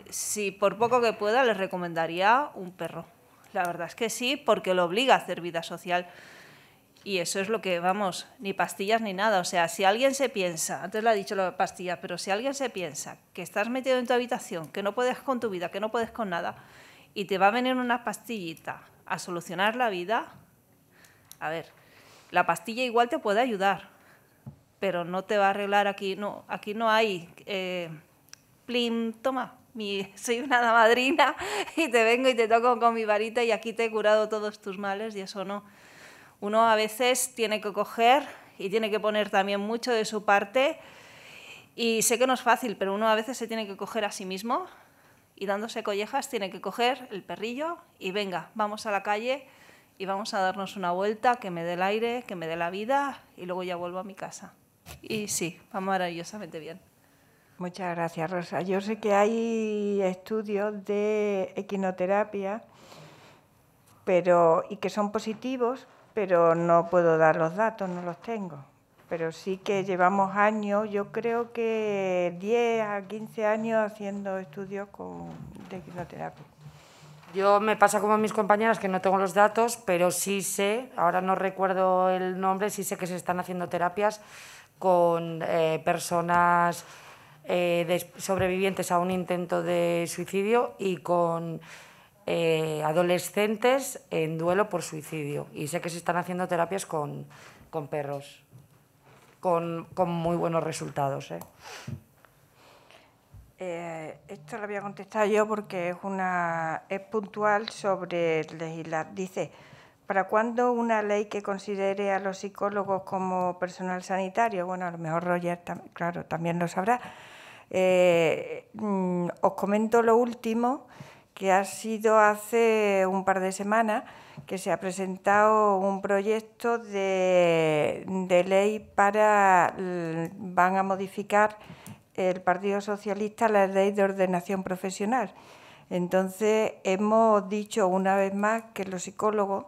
si por poco que pueda, le recomendaría un perro. La verdad es que sí, porque lo obliga a hacer vida social. Y eso es lo que, vamos, ni pastillas ni nada. O sea, si alguien se piensa, antes lo ha dicho la pastilla, pero si alguien se piensa que estás metido en tu habitación, que no puedes con tu vida, que no puedes con nada, y te va a venir una pastillita a solucionar la vida, a ver, la pastilla igual te puede ayudar, pero no te va a arreglar aquí, no, aquí no hay, eh, plim, toma, mi, soy una madrina y te vengo y te toco con mi varita y aquí te he curado todos tus males y eso no uno a veces tiene que coger y tiene que poner también mucho de su parte. Y sé que no es fácil, pero uno a veces se tiene que coger a sí mismo y dándose collejas tiene que coger el perrillo y venga, vamos a la calle y vamos a darnos una vuelta, que me dé el aire, que me dé la vida y luego ya vuelvo a mi casa. Y sí, va maravillosamente bien. Muchas gracias, Rosa. Yo sé que hay estudios de equinoterapia pero, y que son positivos, pero no puedo dar los datos, no los tengo. Pero sí que llevamos años, yo creo que 10 a 15 años haciendo estudios con, de quimioterapia. Yo me pasa como mis compañeras que no tengo los datos, pero sí sé, ahora no recuerdo el nombre, sí sé que se están haciendo terapias con eh, personas eh, sobrevivientes a un intento de suicidio y con eh, adolescentes en duelo por suicidio. Y sé que se están haciendo terapias con, perros, con, muy buenos resultados. ¿eh? Eh, esto lo había contestado yo porque es, una, es puntual sobre legislar. Dice, ¿para cuándo una ley que considere a los psicólogos como personal sanitario? Bueno, a lo mejor Roger, claro, también lo sabrá. Mm, os comento lo último que ha sido hace un par de semanas que se ha presentado un proyecto de, ley para, mm, van a modificar el Partido Socialista la ley de ordenación profesional. Entonces, hemos dicho una vez más que los psicólogos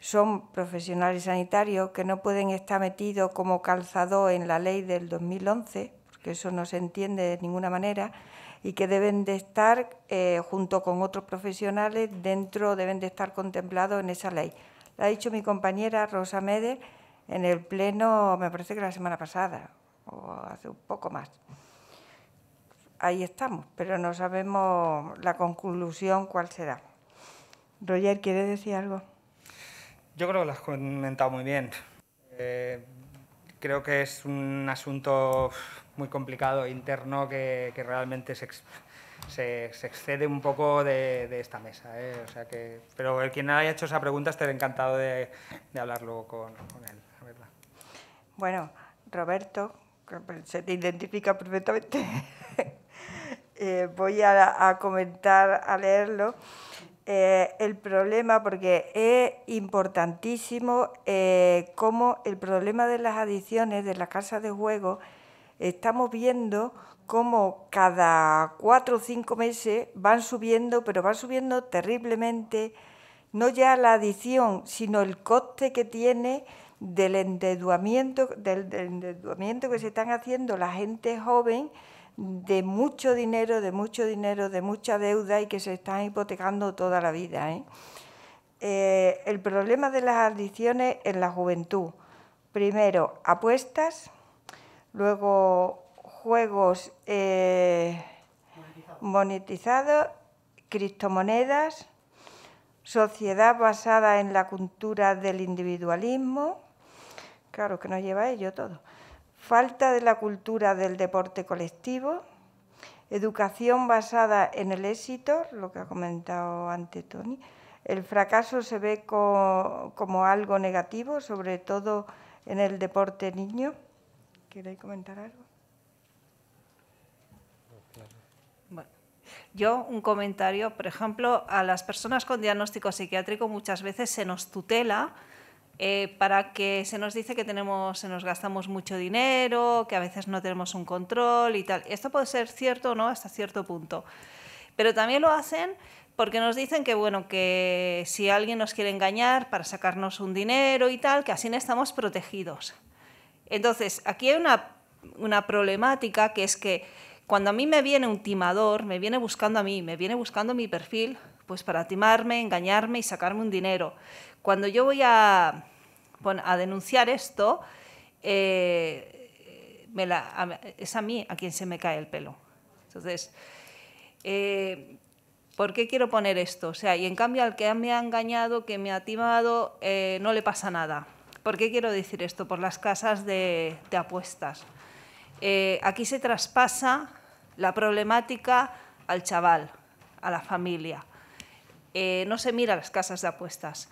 son profesionales sanitarios que no pueden estar metidos como calzado en la ley del 2011, porque eso no se entiende de ninguna manera, y que deben de estar, eh, junto con otros profesionales, dentro, deben de estar contemplados en esa ley. la ha dicho mi compañera Rosa Mede en el pleno, me parece que la semana pasada, o hace un poco más. Ahí estamos, pero no sabemos la conclusión cuál será. Roger, ¿quiere decir algo? Yo creo que lo has comentado muy bien. Eh, creo que es un asunto muy complicado interno que, realmente se, se, excede un poco de, esta mesa. ¿eh? O sea que, pero el quien haya hecho esa pregunta estaría encantado de, de hablar luego con, él. La verdad. Bueno, Roberto, se te identifica perfectamente. Eh, voy a, comentar, a leerlo. Eh, el problema, porque es importantísimo eh, cómo el problema de las adiciones de la casa de juego, estamos viendo cómo cada cuatro o cinco meses van subiendo, pero van subiendo terriblemente, no ya la adición, sino el coste que tiene del endeudamiento, del, endeudamiento que se están haciendo la gente joven de mucho dinero, de mucho dinero, de mucha deuda y que se están hipotecando toda la vida. ¿eh? Eh, el problema de las adicciones en la juventud. Primero, apuestas, Luego, juegos eh, monetizados, criptomonedas, sociedad basada en la cultura del individualismo, claro que nos lleva a ello todo, falta de la cultura del deporte colectivo, educación basada en el éxito, lo que ha comentado antes Tony, el fracaso se ve como algo negativo, sobre todo en el deporte niño Queréis comentar algo? yo un comentario, por ejemplo, a las personas con diagnóstico psiquiátrico muchas veces se nos tutela eh, para que se nos dice que tenemos, se nos gastamos mucho dinero, que a veces no tenemos un control y tal. Esto puede ser cierto o no hasta cierto punto. Pero también lo hacen porque nos dicen que bueno, que si alguien nos quiere engañar para sacarnos un dinero y tal, que así no estamos protegidos. Entonces, aquí hay una, problemática que es que cuando a mí me viene un timador, me viene buscando a mí, me viene buscando mi perfil, pues para timarme, engañarme y sacarme un dinero. Cuando yo voy a, a denunciar esto, eh, es a mí a quien se me cae el pelo. Entonces, eh, ¿por qué quiero poner esto? O sea, y en cambio al que me ha engañado, que me ha timado, eh, no le pasa nada. ¿Por qué quiero decir esto? Por las casas de, apuestas. Eh, aquí se traspasa la problemática al chaval, a la familia. Eh, no se mira las casas de apuestas.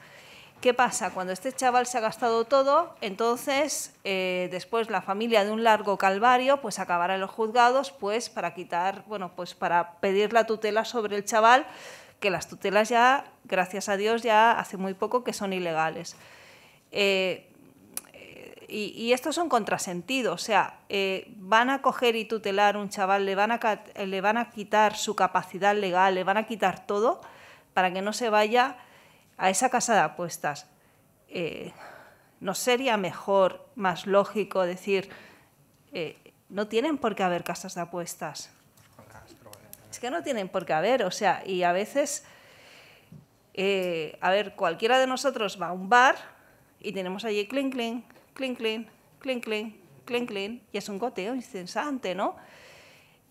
¿Qué pasa? Cuando este chaval se ha gastado todo, entonces eh, después la familia de un largo calvario pues acabará en los juzgados pues para quitar, bueno, pues para pedir la tutela sobre el chaval, que las tutelas ya, gracias a Dios, ya hace muy poco que son ilegales. Y, esto es un contrasentido, o sea, eh, van a coger y tutelar un chaval, le van, a, eh, le van a quitar su capacidad legal, le van a quitar todo para que no se vaya a esa casa de apuestas. Eh, ¿No sería mejor, más lógico decir, no tienen por qué haber casas de apuestas? Es que no tienen por qué haber, o sea, y a veces, a ver, cualquiera de nosotros va a un bar y tenemos allí clink clink, clink, clink, clink, clink, clink, y es un goteo incesante, ¿no?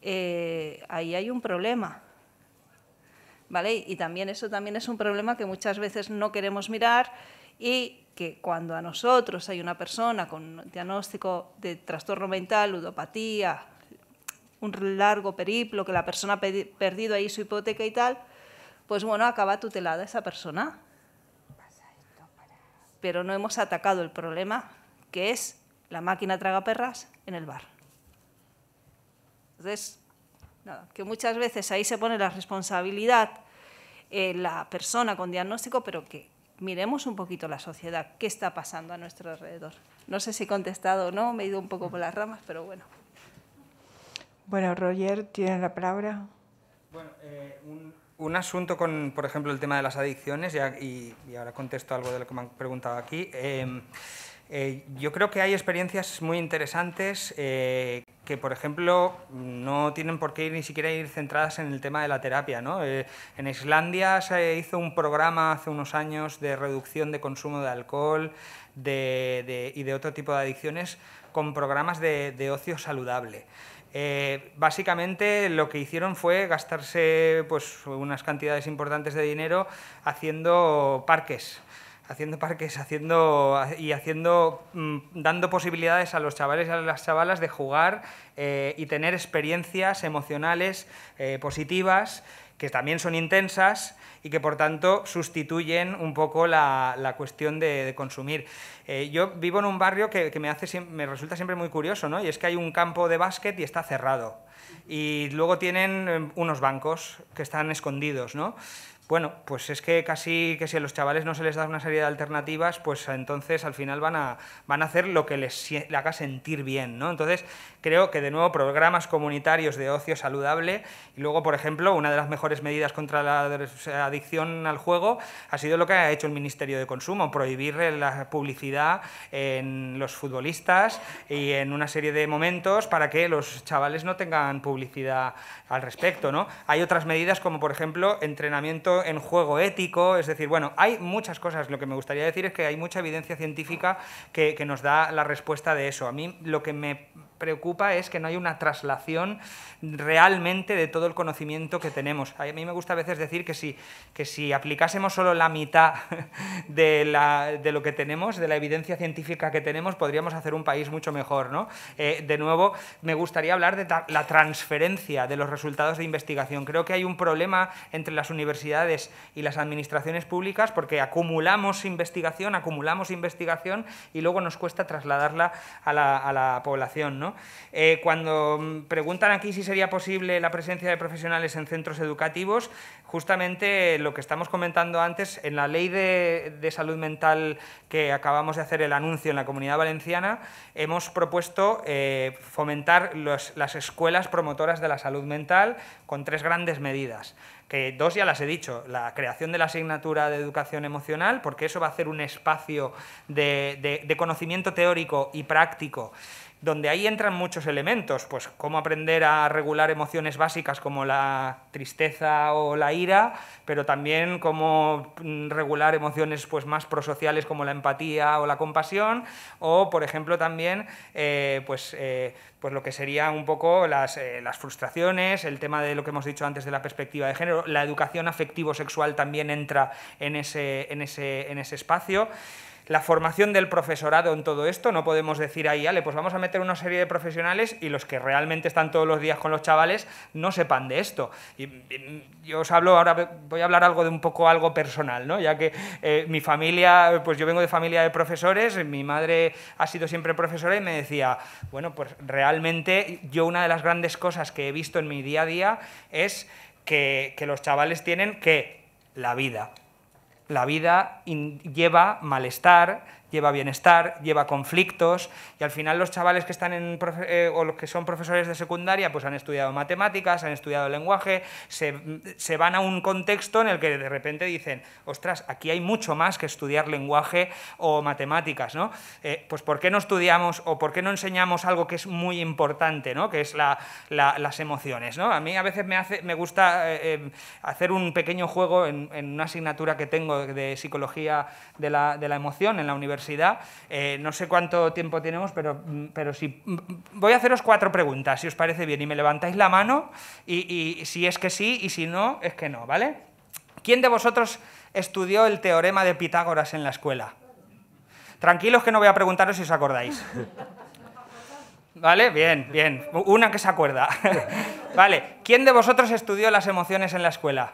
Eh, ahí hay un problema. ¿Vale? Y también eso también es un problema que muchas veces no queremos mirar y que cuando a nosotros hay una persona con diagnóstico de trastorno mental, ludopatía, un largo periplo, que la persona ha perdido ahí su hipoteca y tal, pues bueno, acaba tutelada esa persona. Pero no hemos atacado el problema, que es la máquina traga perras en el bar. Entonces, nada, que muchas veces ahí se pone la responsabilidad eh, la persona con diagnóstico, pero que miremos un poquito la sociedad, qué está pasando a nuestro alrededor. No sé si he contestado o no, me he ido un poco por las ramas, pero bueno. Bueno, Roger, tiene la palabra. Bueno, eh, un, asunto con, por ejemplo, el tema de las adicciones, y, ahora contesto algo de lo que me han preguntado aquí. Eh, eh, yo creo que hay experiencias muy interesantes eh, que, por ejemplo, no tienen por qué ir ni siquiera ir centradas en el tema de la terapia. ¿no? Eh, en Islandia se hizo un programa hace unos años de reducción de consumo de alcohol y de otro tipo de adicciones con programas de, ocio saludable. básicamente lo que hicieron fue gastarse pues, unas cantidades importantes de dinero haciendo parques haciendo parques, haciendo y haciendo mm, dando posibilidades a los chavales y a las chavalas de jugar eh, y tener experiencias emocionales eh, positivas que también son intensas y que por tanto sustituyen un poco la, cuestión de, consumir. Eh, yo vivo en un barrio que, me, hace, me resulta siempre muy curioso, ¿no? Y es que hay un campo de básquet y está cerrado. Y luego tienen em, unos bancos que están escondidos, ¿no? Bueno, pues es que casi que si a los chavales no se les da una serie de alternativas, pues entonces al final van a, van a hacer lo que les haga sentir bien, ¿no? Entonces creo que de nuevo programas comunitarios de ocio saludable y luego, por ejemplo, una de las mejores medidas contra la adicción al juego ha sido lo que ha hecho el Ministerio de Consumo, prohibir la publicidad en los futbolistas y en una serie de momentos para que los chavales no tengan publicidad al respecto, ¿no? Hay otras medidas como, por ejemplo, entrenamiento en juego ético, es decir, bueno, hay muchas cosas. Lo que me gustaría decir es que hay mucha evidencia científica que nos da la respuesta de eso. A mí lo que me preocupa es que no hay una traslación realmente de todo el conocimiento que tenemos. A mí me gusta a veces decir que si, que si aplicásemos solo la mitad de, lo que tenemos, de la evidencia científica que tenemos, podríamos hacer un país mucho mejor. ¿no? Eh, de nuevo, me gustaría hablar de la transferencia de los resultados de investigación. Creo que hay un problema entre las universidades y las administraciones públicas porque acumulamos investigación, acumulamos investigación y luego nos cuesta trasladarla a la, a la población. ¿no? Eh, cuando mm, preguntan aquí si sería posible la presencia de profesionales en centros educativos, justamente lo que estamos comentando antes, en la ley de, salud mental que acabamos de hacer el anuncio en la Comunidad Valenciana, hemos propuesto eh, fomentar las escuelas promotoras de la salud mental con tres grandes medidas que dos ya las he dicho, la creación de la asignatura de educación emocional, porque eso va a ser un espacio de conocimiento teórico y práctico donde ahí entran muchos elementos, pues cómo aprender a regular emociones básicas como la tristeza o la ira, pero también cómo mm, regular emociones pues, más prosociales como la empatía o la compasión, o por ejemplo también eh, pues, eh, pues lo que serían un poco eh, las, frustraciones, el tema de lo que hemos dicho antes de la perspectiva de género, la educación afectivo-sexual también entra en ese, en ese, en ese espacio la formación del profesorado en todo esto, no podemos decir ahí, Ale, pues vamos a meter una serie de profesionales y los que realmente están todos los días con los chavales no sepan de esto. Y, yo os hablo ahora, voy a hablar algo de un poco algo personal, ¿no? ya que eh, mi familia, pues yo vengo de familia de profesores, mi madre ha sido siempre profesora y me decía, bueno, pues realmente yo una de las grandes cosas que he visto en mi día a día es que, que los chavales tienen que la vida, la vida lleva malestar, lleva bienestar, lleva conflictos, y al final los chavales que están en, eh, o los que son profesores de secundaria, pues han estudiado matemáticas, han estudiado lenguaje, se, van a un contexto en el que de repente dicen, ostras, aquí hay mucho más que estudiar lenguaje o matemáticas, eh, pues ¿por qué no estudiamos o por qué no enseñamos algo que es muy importante, Que es las emociones, ¿no? A mí a veces me, hace, me gusta eh, em, hacer un pequeño juego en, una asignatura que tengo de psicología de la emoción en la universidad eh, no sé cuánto tiempo tenemos, pero, mm, pero si, mm, voy a haceros cuatro preguntas, si os parece bien, y me levantáis la mano, y, si es que sí, y si no, es que no, ¿vale? ¿Quién de vosotros estudió el teorema de Pitágoras en la escuela? Tranquilos que no voy a preguntaros si os acordáis. ¿Vale? Bien, bien. Una que se acuerda. vale. ¿Quién de vosotros estudió las emociones en la escuela?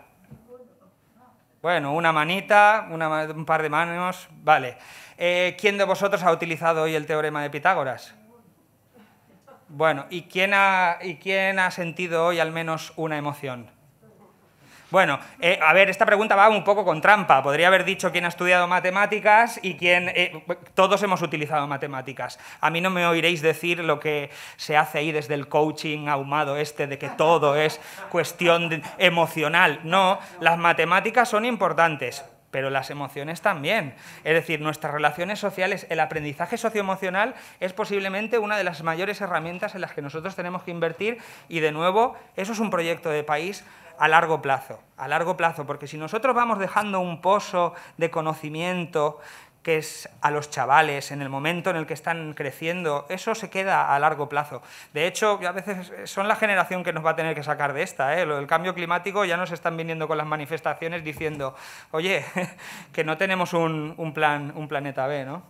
Bueno, una manita, un par de manos. Vale. Eh, ¿Quién de vosotros ha utilizado hoy el teorema de Pitágoras? Bueno, ¿y quién ha, y quién ha sentido hoy al menos una emoción? Bueno, eh, a ver, esta pregunta va un poco con trampa. Podría haber dicho quién ha estudiado matemáticas y quién... Eh, todos hemos utilizado matemáticas. A mí no me oiréis decir lo que se hace ahí desde el coaching ahumado este de que todo es cuestión emocional. No, las matemáticas son importantes pero las emociones también. Es decir, nuestras relaciones sociales, el aprendizaje socioemocional es posiblemente una de las mayores herramientas en las que nosotros tenemos que invertir y de nuevo, eso es un proyecto de país a largo plazo, a largo plazo, porque si nosotros vamos dejando un pozo de conocimiento que es a los chavales, en el momento en el que están creciendo, eso se queda a largo plazo. De hecho, a veces son la generación que nos va a tener que sacar de esta. ¿eh? El cambio climático ya nos están viniendo con las manifestaciones diciendo, oye, que no tenemos un, plan, un planeta B, ¿no?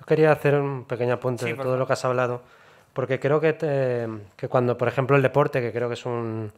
Yo quería hacer un pequeño apunte de todo lo que has hablado, porque creo que cuando, por ejemplo, el deporte, que creo que es un,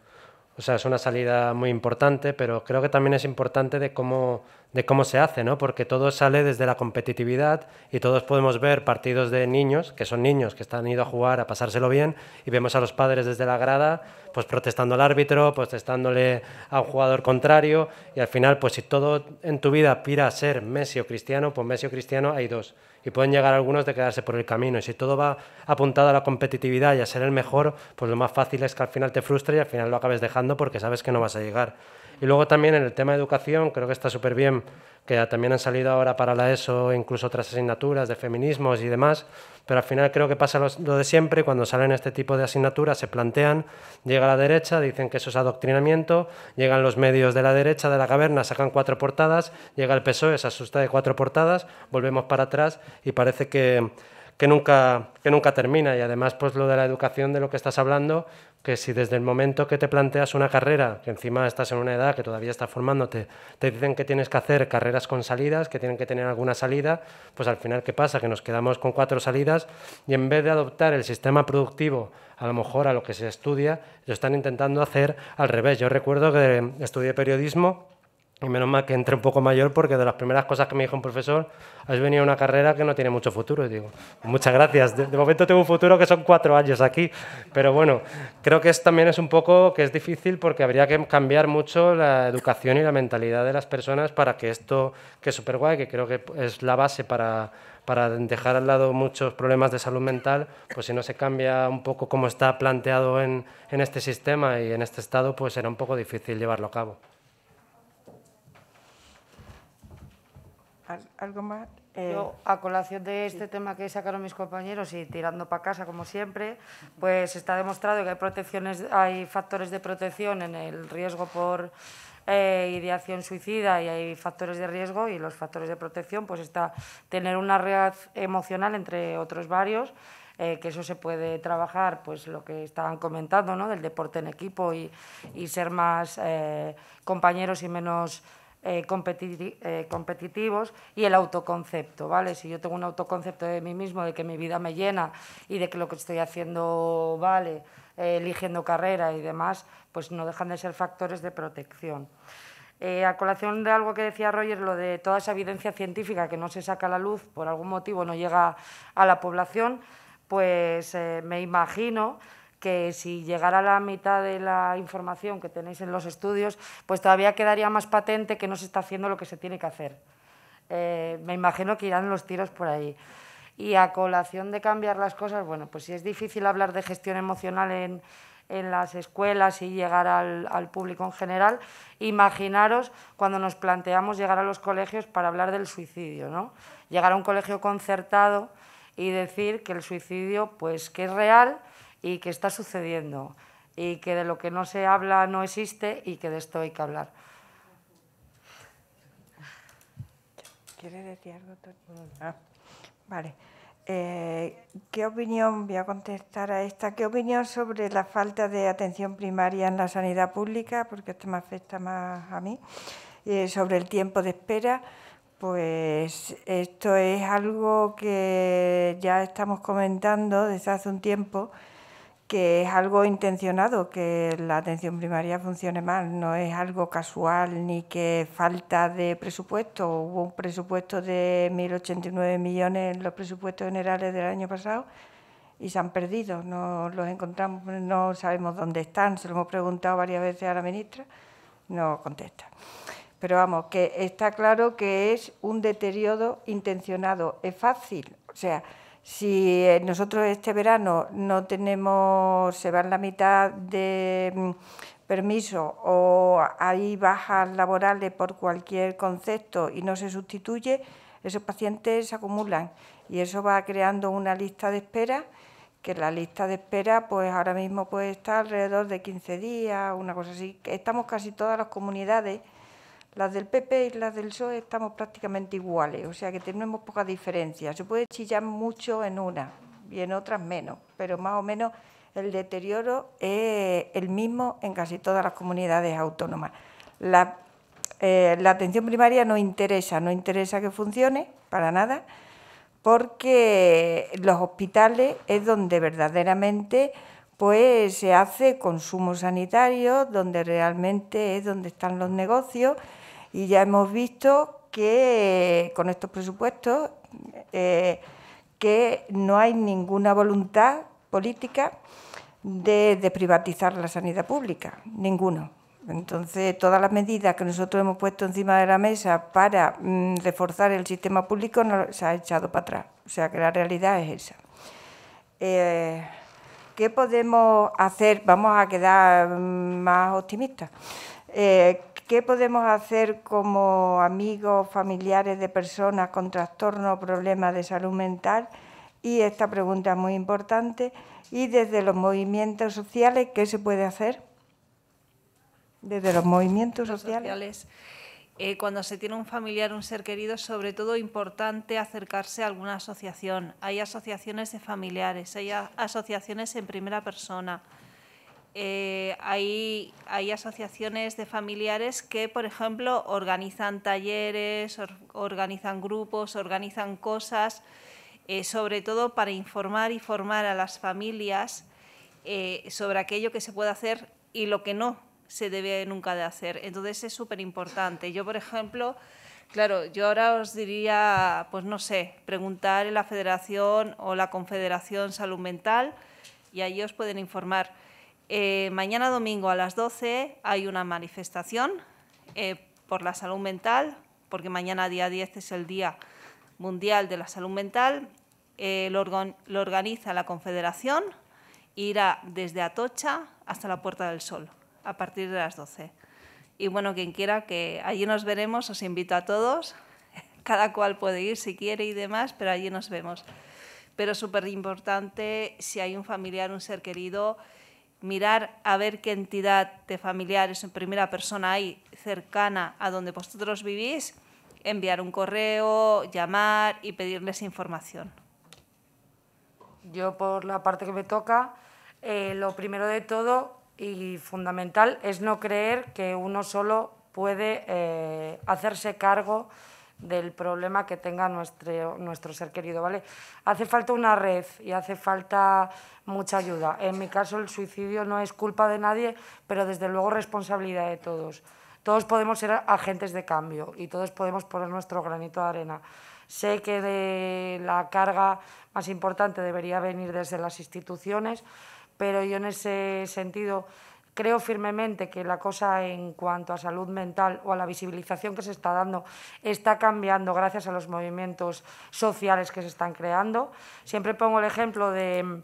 o sea, es una salida muy importante, pero creo que también es importante de cómo, de cómo se hace, ¿no? Porque todo sale desde la competitividad y todos podemos ver partidos de niños, que son niños que están ido a jugar, a pasárselo bien, y vemos a los padres desde la grada, pues protestando al árbitro, protestándole a un jugador contrario, y al final, pues si todo en tu vida pira a ser Messi o Cristiano, pues Messi o Cristiano hay dos y pueden llegar algunos de quedarse por el camino. Y si todo va apuntado a la competitividad y a ser el mejor, pues lo más fácil es que al final te frustre y al final lo acabes dejando porque sabes que no vas a llegar. Y luego también en el tema de educación, creo que está súper bien que también han salido ahora para la ESO incluso otras asignaturas de feminismos y demás, pero al final creo que pasa lo de siempre, cuando salen este tipo de asignaturas se plantean, llega la derecha, dicen que eso es adoctrinamiento, llegan los medios de la derecha de la caverna, sacan cuatro portadas, llega el PSOE, se asusta de cuatro portadas, volvemos para atrás y parece que que nunca, que nunca termina. Y además, pues lo de la educación de lo que estás hablando, que si desde el momento que te planteas una carrera, que encima estás en una edad que todavía estás formándote, te dicen que tienes que hacer carreras con salidas, que tienen que tener alguna salida, pues al final, ¿qué pasa? Que nos quedamos con cuatro salidas y en vez de adoptar el sistema productivo, a lo mejor a lo que se estudia, lo están intentando hacer al revés. Yo recuerdo que estudié periodismo y menos mal que entre un poco mayor porque de las primeras cosas que me dijo un profesor, has venido a una carrera que no tiene mucho futuro. Y digo, muchas gracias. De, momento tengo un futuro que son cuatro años aquí. Pero bueno, creo que también es un poco que es difícil porque habría que cambiar mucho la educación y la mentalidad de las personas para que esto, que es súper guay, que creo que es la base para, para dejar al lado muchos problemas de salud mental, pues si no se cambia un poco como está planteado en, en este sistema y en este estado, pues será un poco difícil llevarlo a cabo. ¿Algo más? Eh, a colación de este tema que sacaron mis compañeros y tirando para casa, como siempre, pues está demostrado que hay, protecciones, hay factores de protección en el riesgo por eh, ideación suicida y hay factores de riesgo y los factores de protección, pues está tener una red emocional, entre otros varios, eh, que eso se puede trabajar, pues lo que estaban comentando, ¿no? del deporte en equipo y ser más compañeros y menos eh, eh, competitivos y el autoconcepto, ¿vale? Si yo tengo un autoconcepto de mí mismo, de que mi vida me llena y de que lo que estoy haciendo vale, eh, eligiendo carrera y demás, pues no dejan de ser factores de protección. a colación de algo que decía Roger, lo de toda esa evidencia científica que no se saca a la luz, por algún motivo no llega a la población, pues me imagino que si llegara la mitad de la información que tenéis en los estudios, pues todavía quedaría más patente que no se está haciendo lo que se tiene que hacer. Eh, me imagino que irán los tiros por ahí. Y a colación de cambiar las cosas, bueno, pues si es difícil hablar de gestión emocional en, en las escuelas y llegar al, al, público en general, imaginaros cuando nos planteamos llegar a los colegios para hablar del suicidio, ¿no? Llegar a un colegio concertado y decir que el suicidio, pues que es real, y que está sucediendo y que de lo que no se habla no existe y que de esto hay que hablar. ¿Quiere decir algo, ah, vale. Eh, ¿Qué opinión, voy a contestar a esta, qué opinión sobre la falta de atención primaria en la sanidad pública, porque esto me afecta más a mí, eh, sobre el tiempo de espera? Pues esto es algo que ya estamos comentando desde hace un tiempo, que es algo intencionado, que la atención primaria funcione mal, no es algo casual ni que falta de presupuesto. Hubo un presupuesto de 1.089 millones en los presupuestos generales del año pasado y se han perdido, no los encontramos, no sabemos dónde están, se lo hemos preguntado varias veces a la ministra, no contesta. Pero vamos, que está claro que es un deterioro intencionado, es fácil, o sea, si eh, nosotros este verano no tenemos, se van la mitad de mm, permiso o hay bajas laborales por cualquier concepto y no se sustituye, esos pacientes se acumulan y eso va creando una lista de espera que la lista de espera pues ahora mismo puede estar alrededor de 15 días, una cosa así. Estamos casi todas las comunidades las del PP y las del PSOE estamos prácticamente iguales, o sea que tenemos poca diferencia. Se puede chillar mucho en una y en otras menos, pero más o menos el deterioro es el mismo en casi todas las comunidades autónomas. Eh, la, atención primaria no interesa, no interesa que funcione para nada, porque los hospitales es donde verdaderamente pues se hace consumo sanitario, donde realmente es donde están los negocios y ya hemos visto que con estos presupuestos eh, que no hay ninguna voluntad política de, de privatizar la sanidad pública, ninguno. Entonces, todas las medidas que nosotros hemos puesto encima de la mesa para mm, reforzar el sistema público se ha echado para atrás. O sea, que la realidad es esa. Eh, ¿Qué podemos hacer? Vamos a quedar mm, más optimistas. Eh, ¿Qué podemos hacer como amigos, familiares de personas con trastorno o problemas de salud mental? Y esta pregunta es muy importante. ¿Y desde los movimientos sociales qué se puede hacer? Desde los movimientos sociales. Eh, cuando se tiene un familiar, un ser querido, sobre todo importante acercarse a alguna asociación. Hay asociaciones de familiares, hay asociaciones en primera persona. Eh, hay, asociaciones de familiares que, por ejemplo, organizan talleres, organizan grupos, organizan cosas, eh, sobre todo para informar y formar a las familias eh, sobre aquello que se puede hacer y lo que no se debe nunca de hacer. Entonces es súper importante. Yo, por ejemplo, claro, yo ahora os diría, pues no sé, preguntar en la Federación o la Confederación Salud Mental y ahí os pueden informar eh, mañana domingo a las 12 hay una manifestación eh, por la salud mental, porque mañana día 10 es el Día Mundial de la Salud Mental. Eh, lo, organiza la Confederación irá desde Atocha hasta la Puerta del Sol a partir de las 12. Y bueno, quien quiera que allí nos veremos, os invito a todos. Cada cual puede ir si quiere y demás, pero allí nos vemos. Pero súper importante, si hay un familiar, un ser querido, mirar a ver qué entidad de familiares en primera persona hay cercana a donde vosotros vivís, enviar un correo, llamar y pedirles información. Yo por la parte que me toca, eh, lo primero de todo y fundamental es no creer que uno solo puede eh, hacerse cargo del problema que tenga nuestro, nuestro ser querido, ¿vale? Hace falta una red y hace falta mucha ayuda. En mi caso el suicidio no es culpa de nadie, pero desde luego responsabilidad de todos. Todos podemos ser agentes de cambio y todos podemos poner nuestro granito de arena. Sé que la carga más importante debería venir desde las instituciones, pero yo en ese sentido Creo firmemente que la cosa en cuanto a salud mental o a la visibilización que se está dando está cambiando gracias a los movimientos sociales que se están creando. Siempre pongo el ejemplo de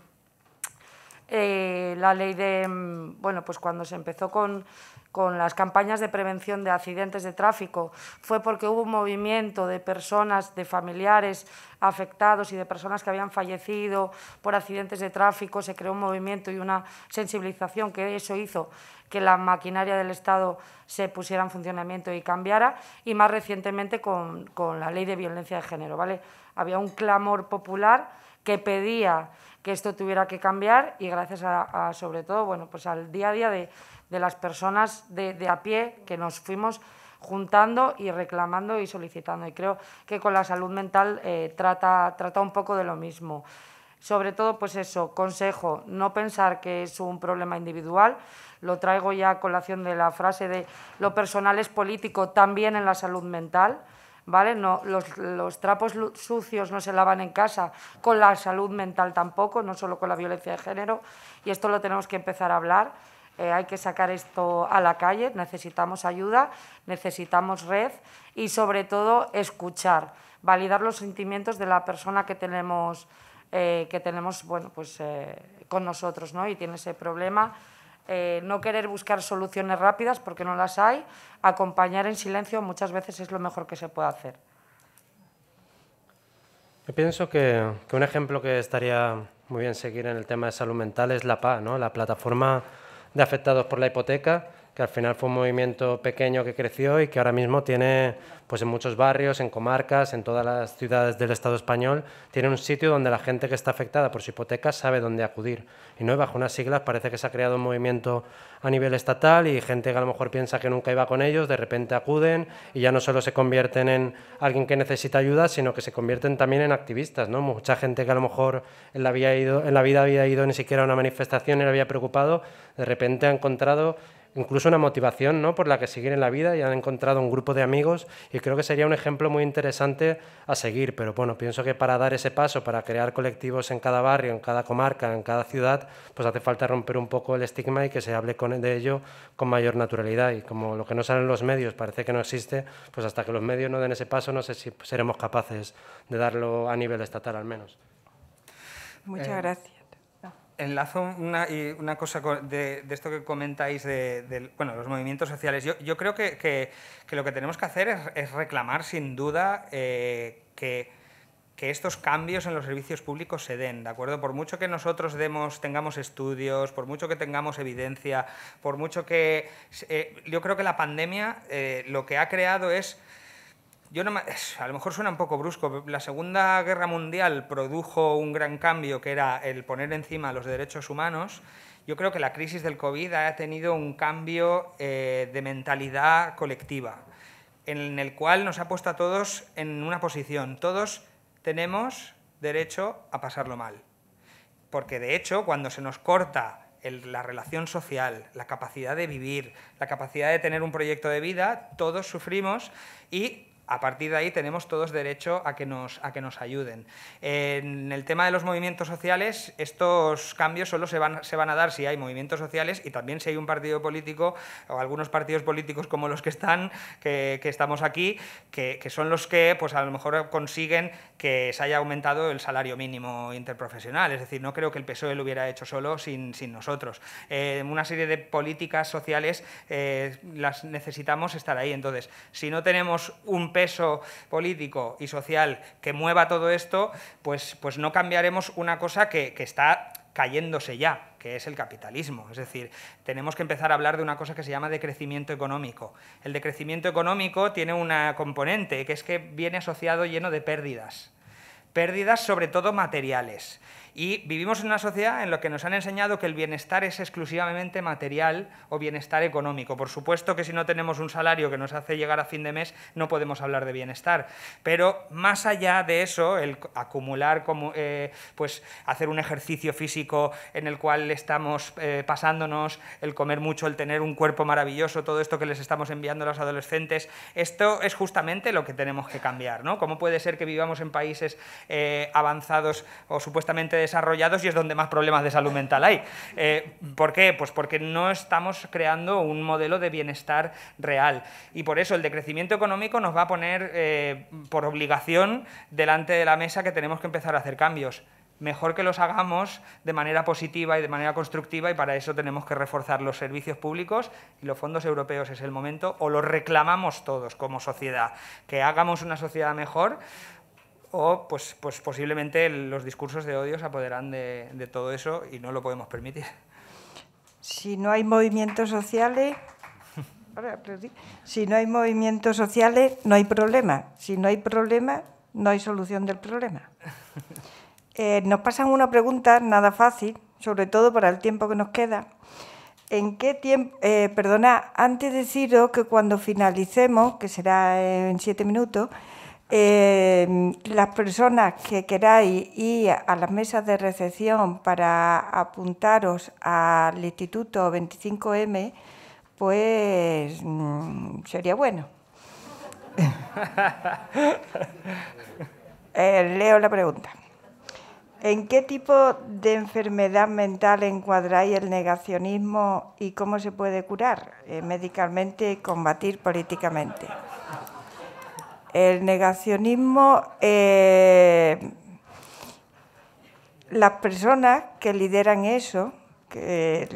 eh, la ley de, mm, bueno, pues cuando se empezó con con las campañas de prevención de accidentes de tráfico, fue porque hubo un movimiento de personas, de familiares afectados y de personas que habían fallecido por accidentes de tráfico, se creó un movimiento y una sensibilización que eso hizo que la maquinaria del Estado se pusiera en funcionamiento y cambiara, y más recientemente con, la ley de violencia de género. ¿vale? Había un clamor popular que pedía que esto tuviera que cambiar y gracias a, sobre todo, bueno, pues al día a día de, las personas de, a pie que nos fuimos juntando y reclamando y solicitando. Y creo que con la salud mental eh, trata, trata un poco de lo mismo. Sobre todo, pues eso, consejo, no pensar que es un problema individual. Lo traigo ya a colación de la frase de lo personal es político también en la salud mental. ¿vale? No, los, trapos sucios no se lavan en casa, con la salud mental tampoco, no solo con la violencia de género, y esto lo tenemos que empezar a hablar. Eh, hay que sacar esto a la calle, necesitamos ayuda, necesitamos red y sobre todo escuchar, validar los sentimientos de la persona que tenemos, eh, que tenemos bueno, pues, eh, con nosotros ¿no? y tiene ese problema eh, no querer buscar soluciones rápidas porque no las hay, acompañar en silencio muchas veces es lo mejor que se puede hacer. Yo pienso que, un ejemplo que estaría muy bien seguir en el tema de salud mental es la PA, ¿no? la plataforma de afectados por la hipoteca, que al final fue un movimiento pequeño que creció y que ahora mismo tiene, pues en muchos barrios, en comarcas, en todas las ciudades del Estado español, tiene un sitio donde la gente que está afectada por su hipoteca sabe dónde acudir. Y no bajo unas siglas parece que se ha creado un movimiento a nivel estatal y gente que a lo mejor piensa que nunca iba con ellos, de repente acuden y ya no solo se convierten en alguien que necesita ayuda, sino que se convierten también en activistas, ¿no? Mucha gente que a lo mejor en la, había ido, en la vida había ido ni siquiera a una manifestación y le había preocupado, de repente ha encontrado incluso una motivación ¿no? por la que seguir en la vida y han encontrado un grupo de amigos y creo que sería un ejemplo muy interesante a seguir. Pero bueno, pienso que para dar ese paso, para crear colectivos en cada barrio, en cada comarca, en cada ciudad, pues hace falta romper un poco el estigma y que se hable de ello con mayor naturalidad. Y como lo que no salen en los medios parece que no existe, pues hasta que los medios no den ese paso no sé si seremos capaces de darlo a nivel estatal al menos. Muchas eh, gracias enlazo una, una cosa de, esto que comentáis de, bueno, los movimientos sociales. Yo, creo que, lo que tenemos que hacer es, reclamar sin duda eh, que, estos cambios en los servicios públicos se den, ¿de acuerdo? Por mucho que nosotros demos, tengamos estudios, por mucho que tengamos evidencia, por mucho que... Eh, yo creo que la pandemia eh, lo que ha creado es... Yo a lo mejor suena un poco brusco. La Segunda Guerra Mundial produjo un gran cambio que era el poner encima los derechos humanos. Yo creo que la crisis del COVID ha tenido un cambio eh, de mentalidad colectiva, en el cual nos ha puesto a todos en una posición. Todos tenemos derecho a pasarlo mal. Porque de hecho, cuando se nos corta la relación social, la capacidad de vivir, la capacidad de tener un proyecto de vida, todos sufrimos y a partir de ahí tenemos todos derecho a que nos, a que nos ayuden. En el tema de los movimientos sociales, estos cambios solo se van, se van a dar si hay movimientos sociales y también si hay un partido político o algunos partidos políticos como los que están, que, estamos aquí, que, son los que pues, a lo mejor consiguen que se haya aumentado el salario mínimo interprofesional. Es decir, no creo que el PSOE lo hubiera hecho solo sin, nosotros. Eh, una serie de políticas sociales eh, las necesitamos estar ahí. Entonces, si no tenemos un peso político y social que mueva todo esto, pues, pues no cambiaremos una cosa que, que está cayéndose ya, que es el capitalismo. Es decir, tenemos que empezar a hablar de una cosa que se llama decrecimiento económico. El decrecimiento económico tiene una componente, que es que viene asociado lleno de pérdidas. Pérdidas sobre todo materiales. Y vivimos en una sociedad en la que nos han enseñado que el bienestar es exclusivamente material o bienestar económico. Por supuesto que si no tenemos un salario que nos hace llegar a fin de mes, no podemos hablar de bienestar. Pero más allá de eso, el acumular, como, eh, pues hacer un ejercicio físico en el cual estamos eh, pasándonos, el comer mucho, el tener un cuerpo maravilloso, todo esto que les estamos enviando a los adolescentes, esto es justamente lo que tenemos que cambiar. ¿no? ¿Cómo puede ser que vivamos en países eh, avanzados o supuestamente desarrollados y es donde más problemas de salud mental hay. Eh, ¿Por qué? Pues porque no estamos creando un modelo de bienestar real. Y por eso el decrecimiento económico nos va a poner eh, por obligación delante de la mesa que tenemos que empezar a hacer cambios mejor que los hagamos de manera positiva y de manera constructiva y para eso tenemos que reforzar los servicios públicos y los fondos europeos es el momento o los reclamamos todos como sociedad, que hagamos una sociedad mejor o pues, pues posiblemente los discursos de odio se apoderan de, todo eso y no lo podemos permitir. Si no hay movimientos sociales, si no hay movimientos sociales, no hay problema. Si no hay problema, no hay solución del problema. Eh, nos pasan una pregunta nada fácil, sobre todo para el tiempo que nos queda. ¿En qué tiempo? Eh, perdona, antes deciros que cuando finalicemos, que será en siete minutos, Em, las personas que queráis ir a las mesas de recepción para apuntaros al Instituto 25M, pues mm, sería bueno. Eh, leo la pregunta. ¿En qué tipo de enfermedad mental encuadráis el negacionismo y cómo se puede curar eh, ¿Medicalmente y combatir políticamente? El negacionismo, eh, las personas que lideran eso, eh,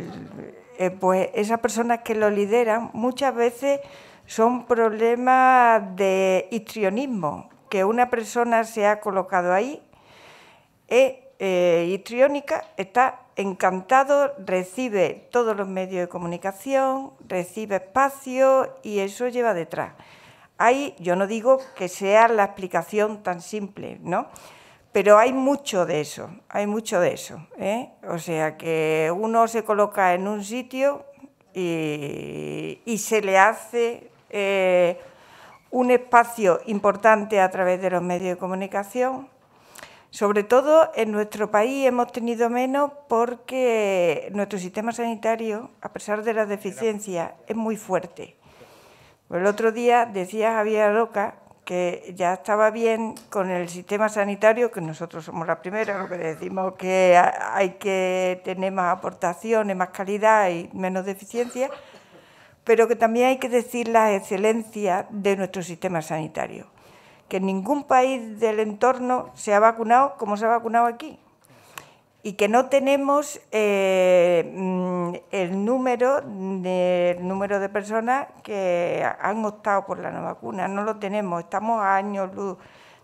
pues esas personas que lo lideran muchas veces son problemas de histrionismo, que una persona se ha colocado ahí, es eh, está encantado, recibe todos los medios de comunicación, recibe espacio y eso lleva detrás. Hay, yo no digo que sea la explicación tan simple, ¿no? Pero hay mucho de eso, hay mucho de eso. ¿eh? O sea, que uno se coloca en un sitio y, se le hace eh, un espacio importante a través de los medios de comunicación. Sobre todo en nuestro país hemos tenido menos porque nuestro sistema sanitario, a pesar de las deficiencias, es muy fuerte. El otro día decía Javier Roca que ya estaba bien con el sistema sanitario, que nosotros somos la primera, lo que decimos que hay que tener más aportaciones, más calidad y menos deficiencia, pero que también hay que decir la excelencia de nuestro sistema sanitario, que ningún país del entorno se ha vacunado como se ha vacunado aquí y que no tenemos eh, mm, el, número de, número de personas que han optado por la no vacuna, no lo tenemos, estamos a años luz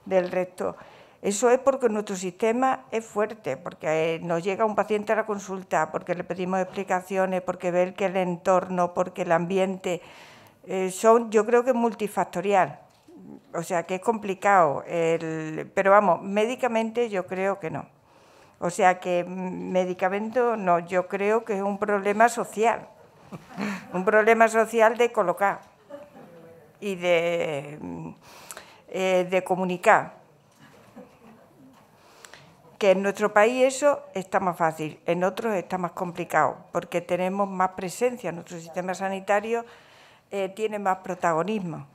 del resto. Eso es porque nuestro sistema es fuerte, porque eh, nos llega un paciente a la consulta, porque le pedimos explicaciones, porque ve que el entorno, porque el ambiente, eh, son yo creo que multifactorial, o sea que es complicado, pero vamos, médicamente yo creo que no. O sea que medicamento no, yo creo que es un problema social, un problema social de colocar y eh, de, comunicar. Que en nuestro país eso está más fácil, en otros está más complicado, porque tenemos más presencia, nuestro sistema sanitario eh, tiene más protagonismo.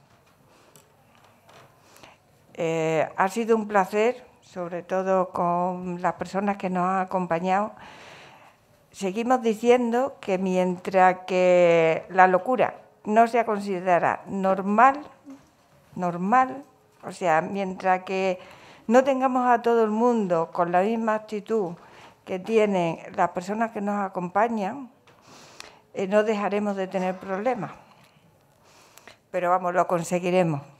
Eh, ha sido un placer sobre todo con las personas que nos han acompañado, seguimos diciendo que mientras que la locura no sea considerada normal, normal, o sea, mientras que no tengamos a todo el mundo con la misma actitud que tienen las personas que nos acompañan, eh, no dejaremos de tener problemas. Pero vamos, lo conseguiremos.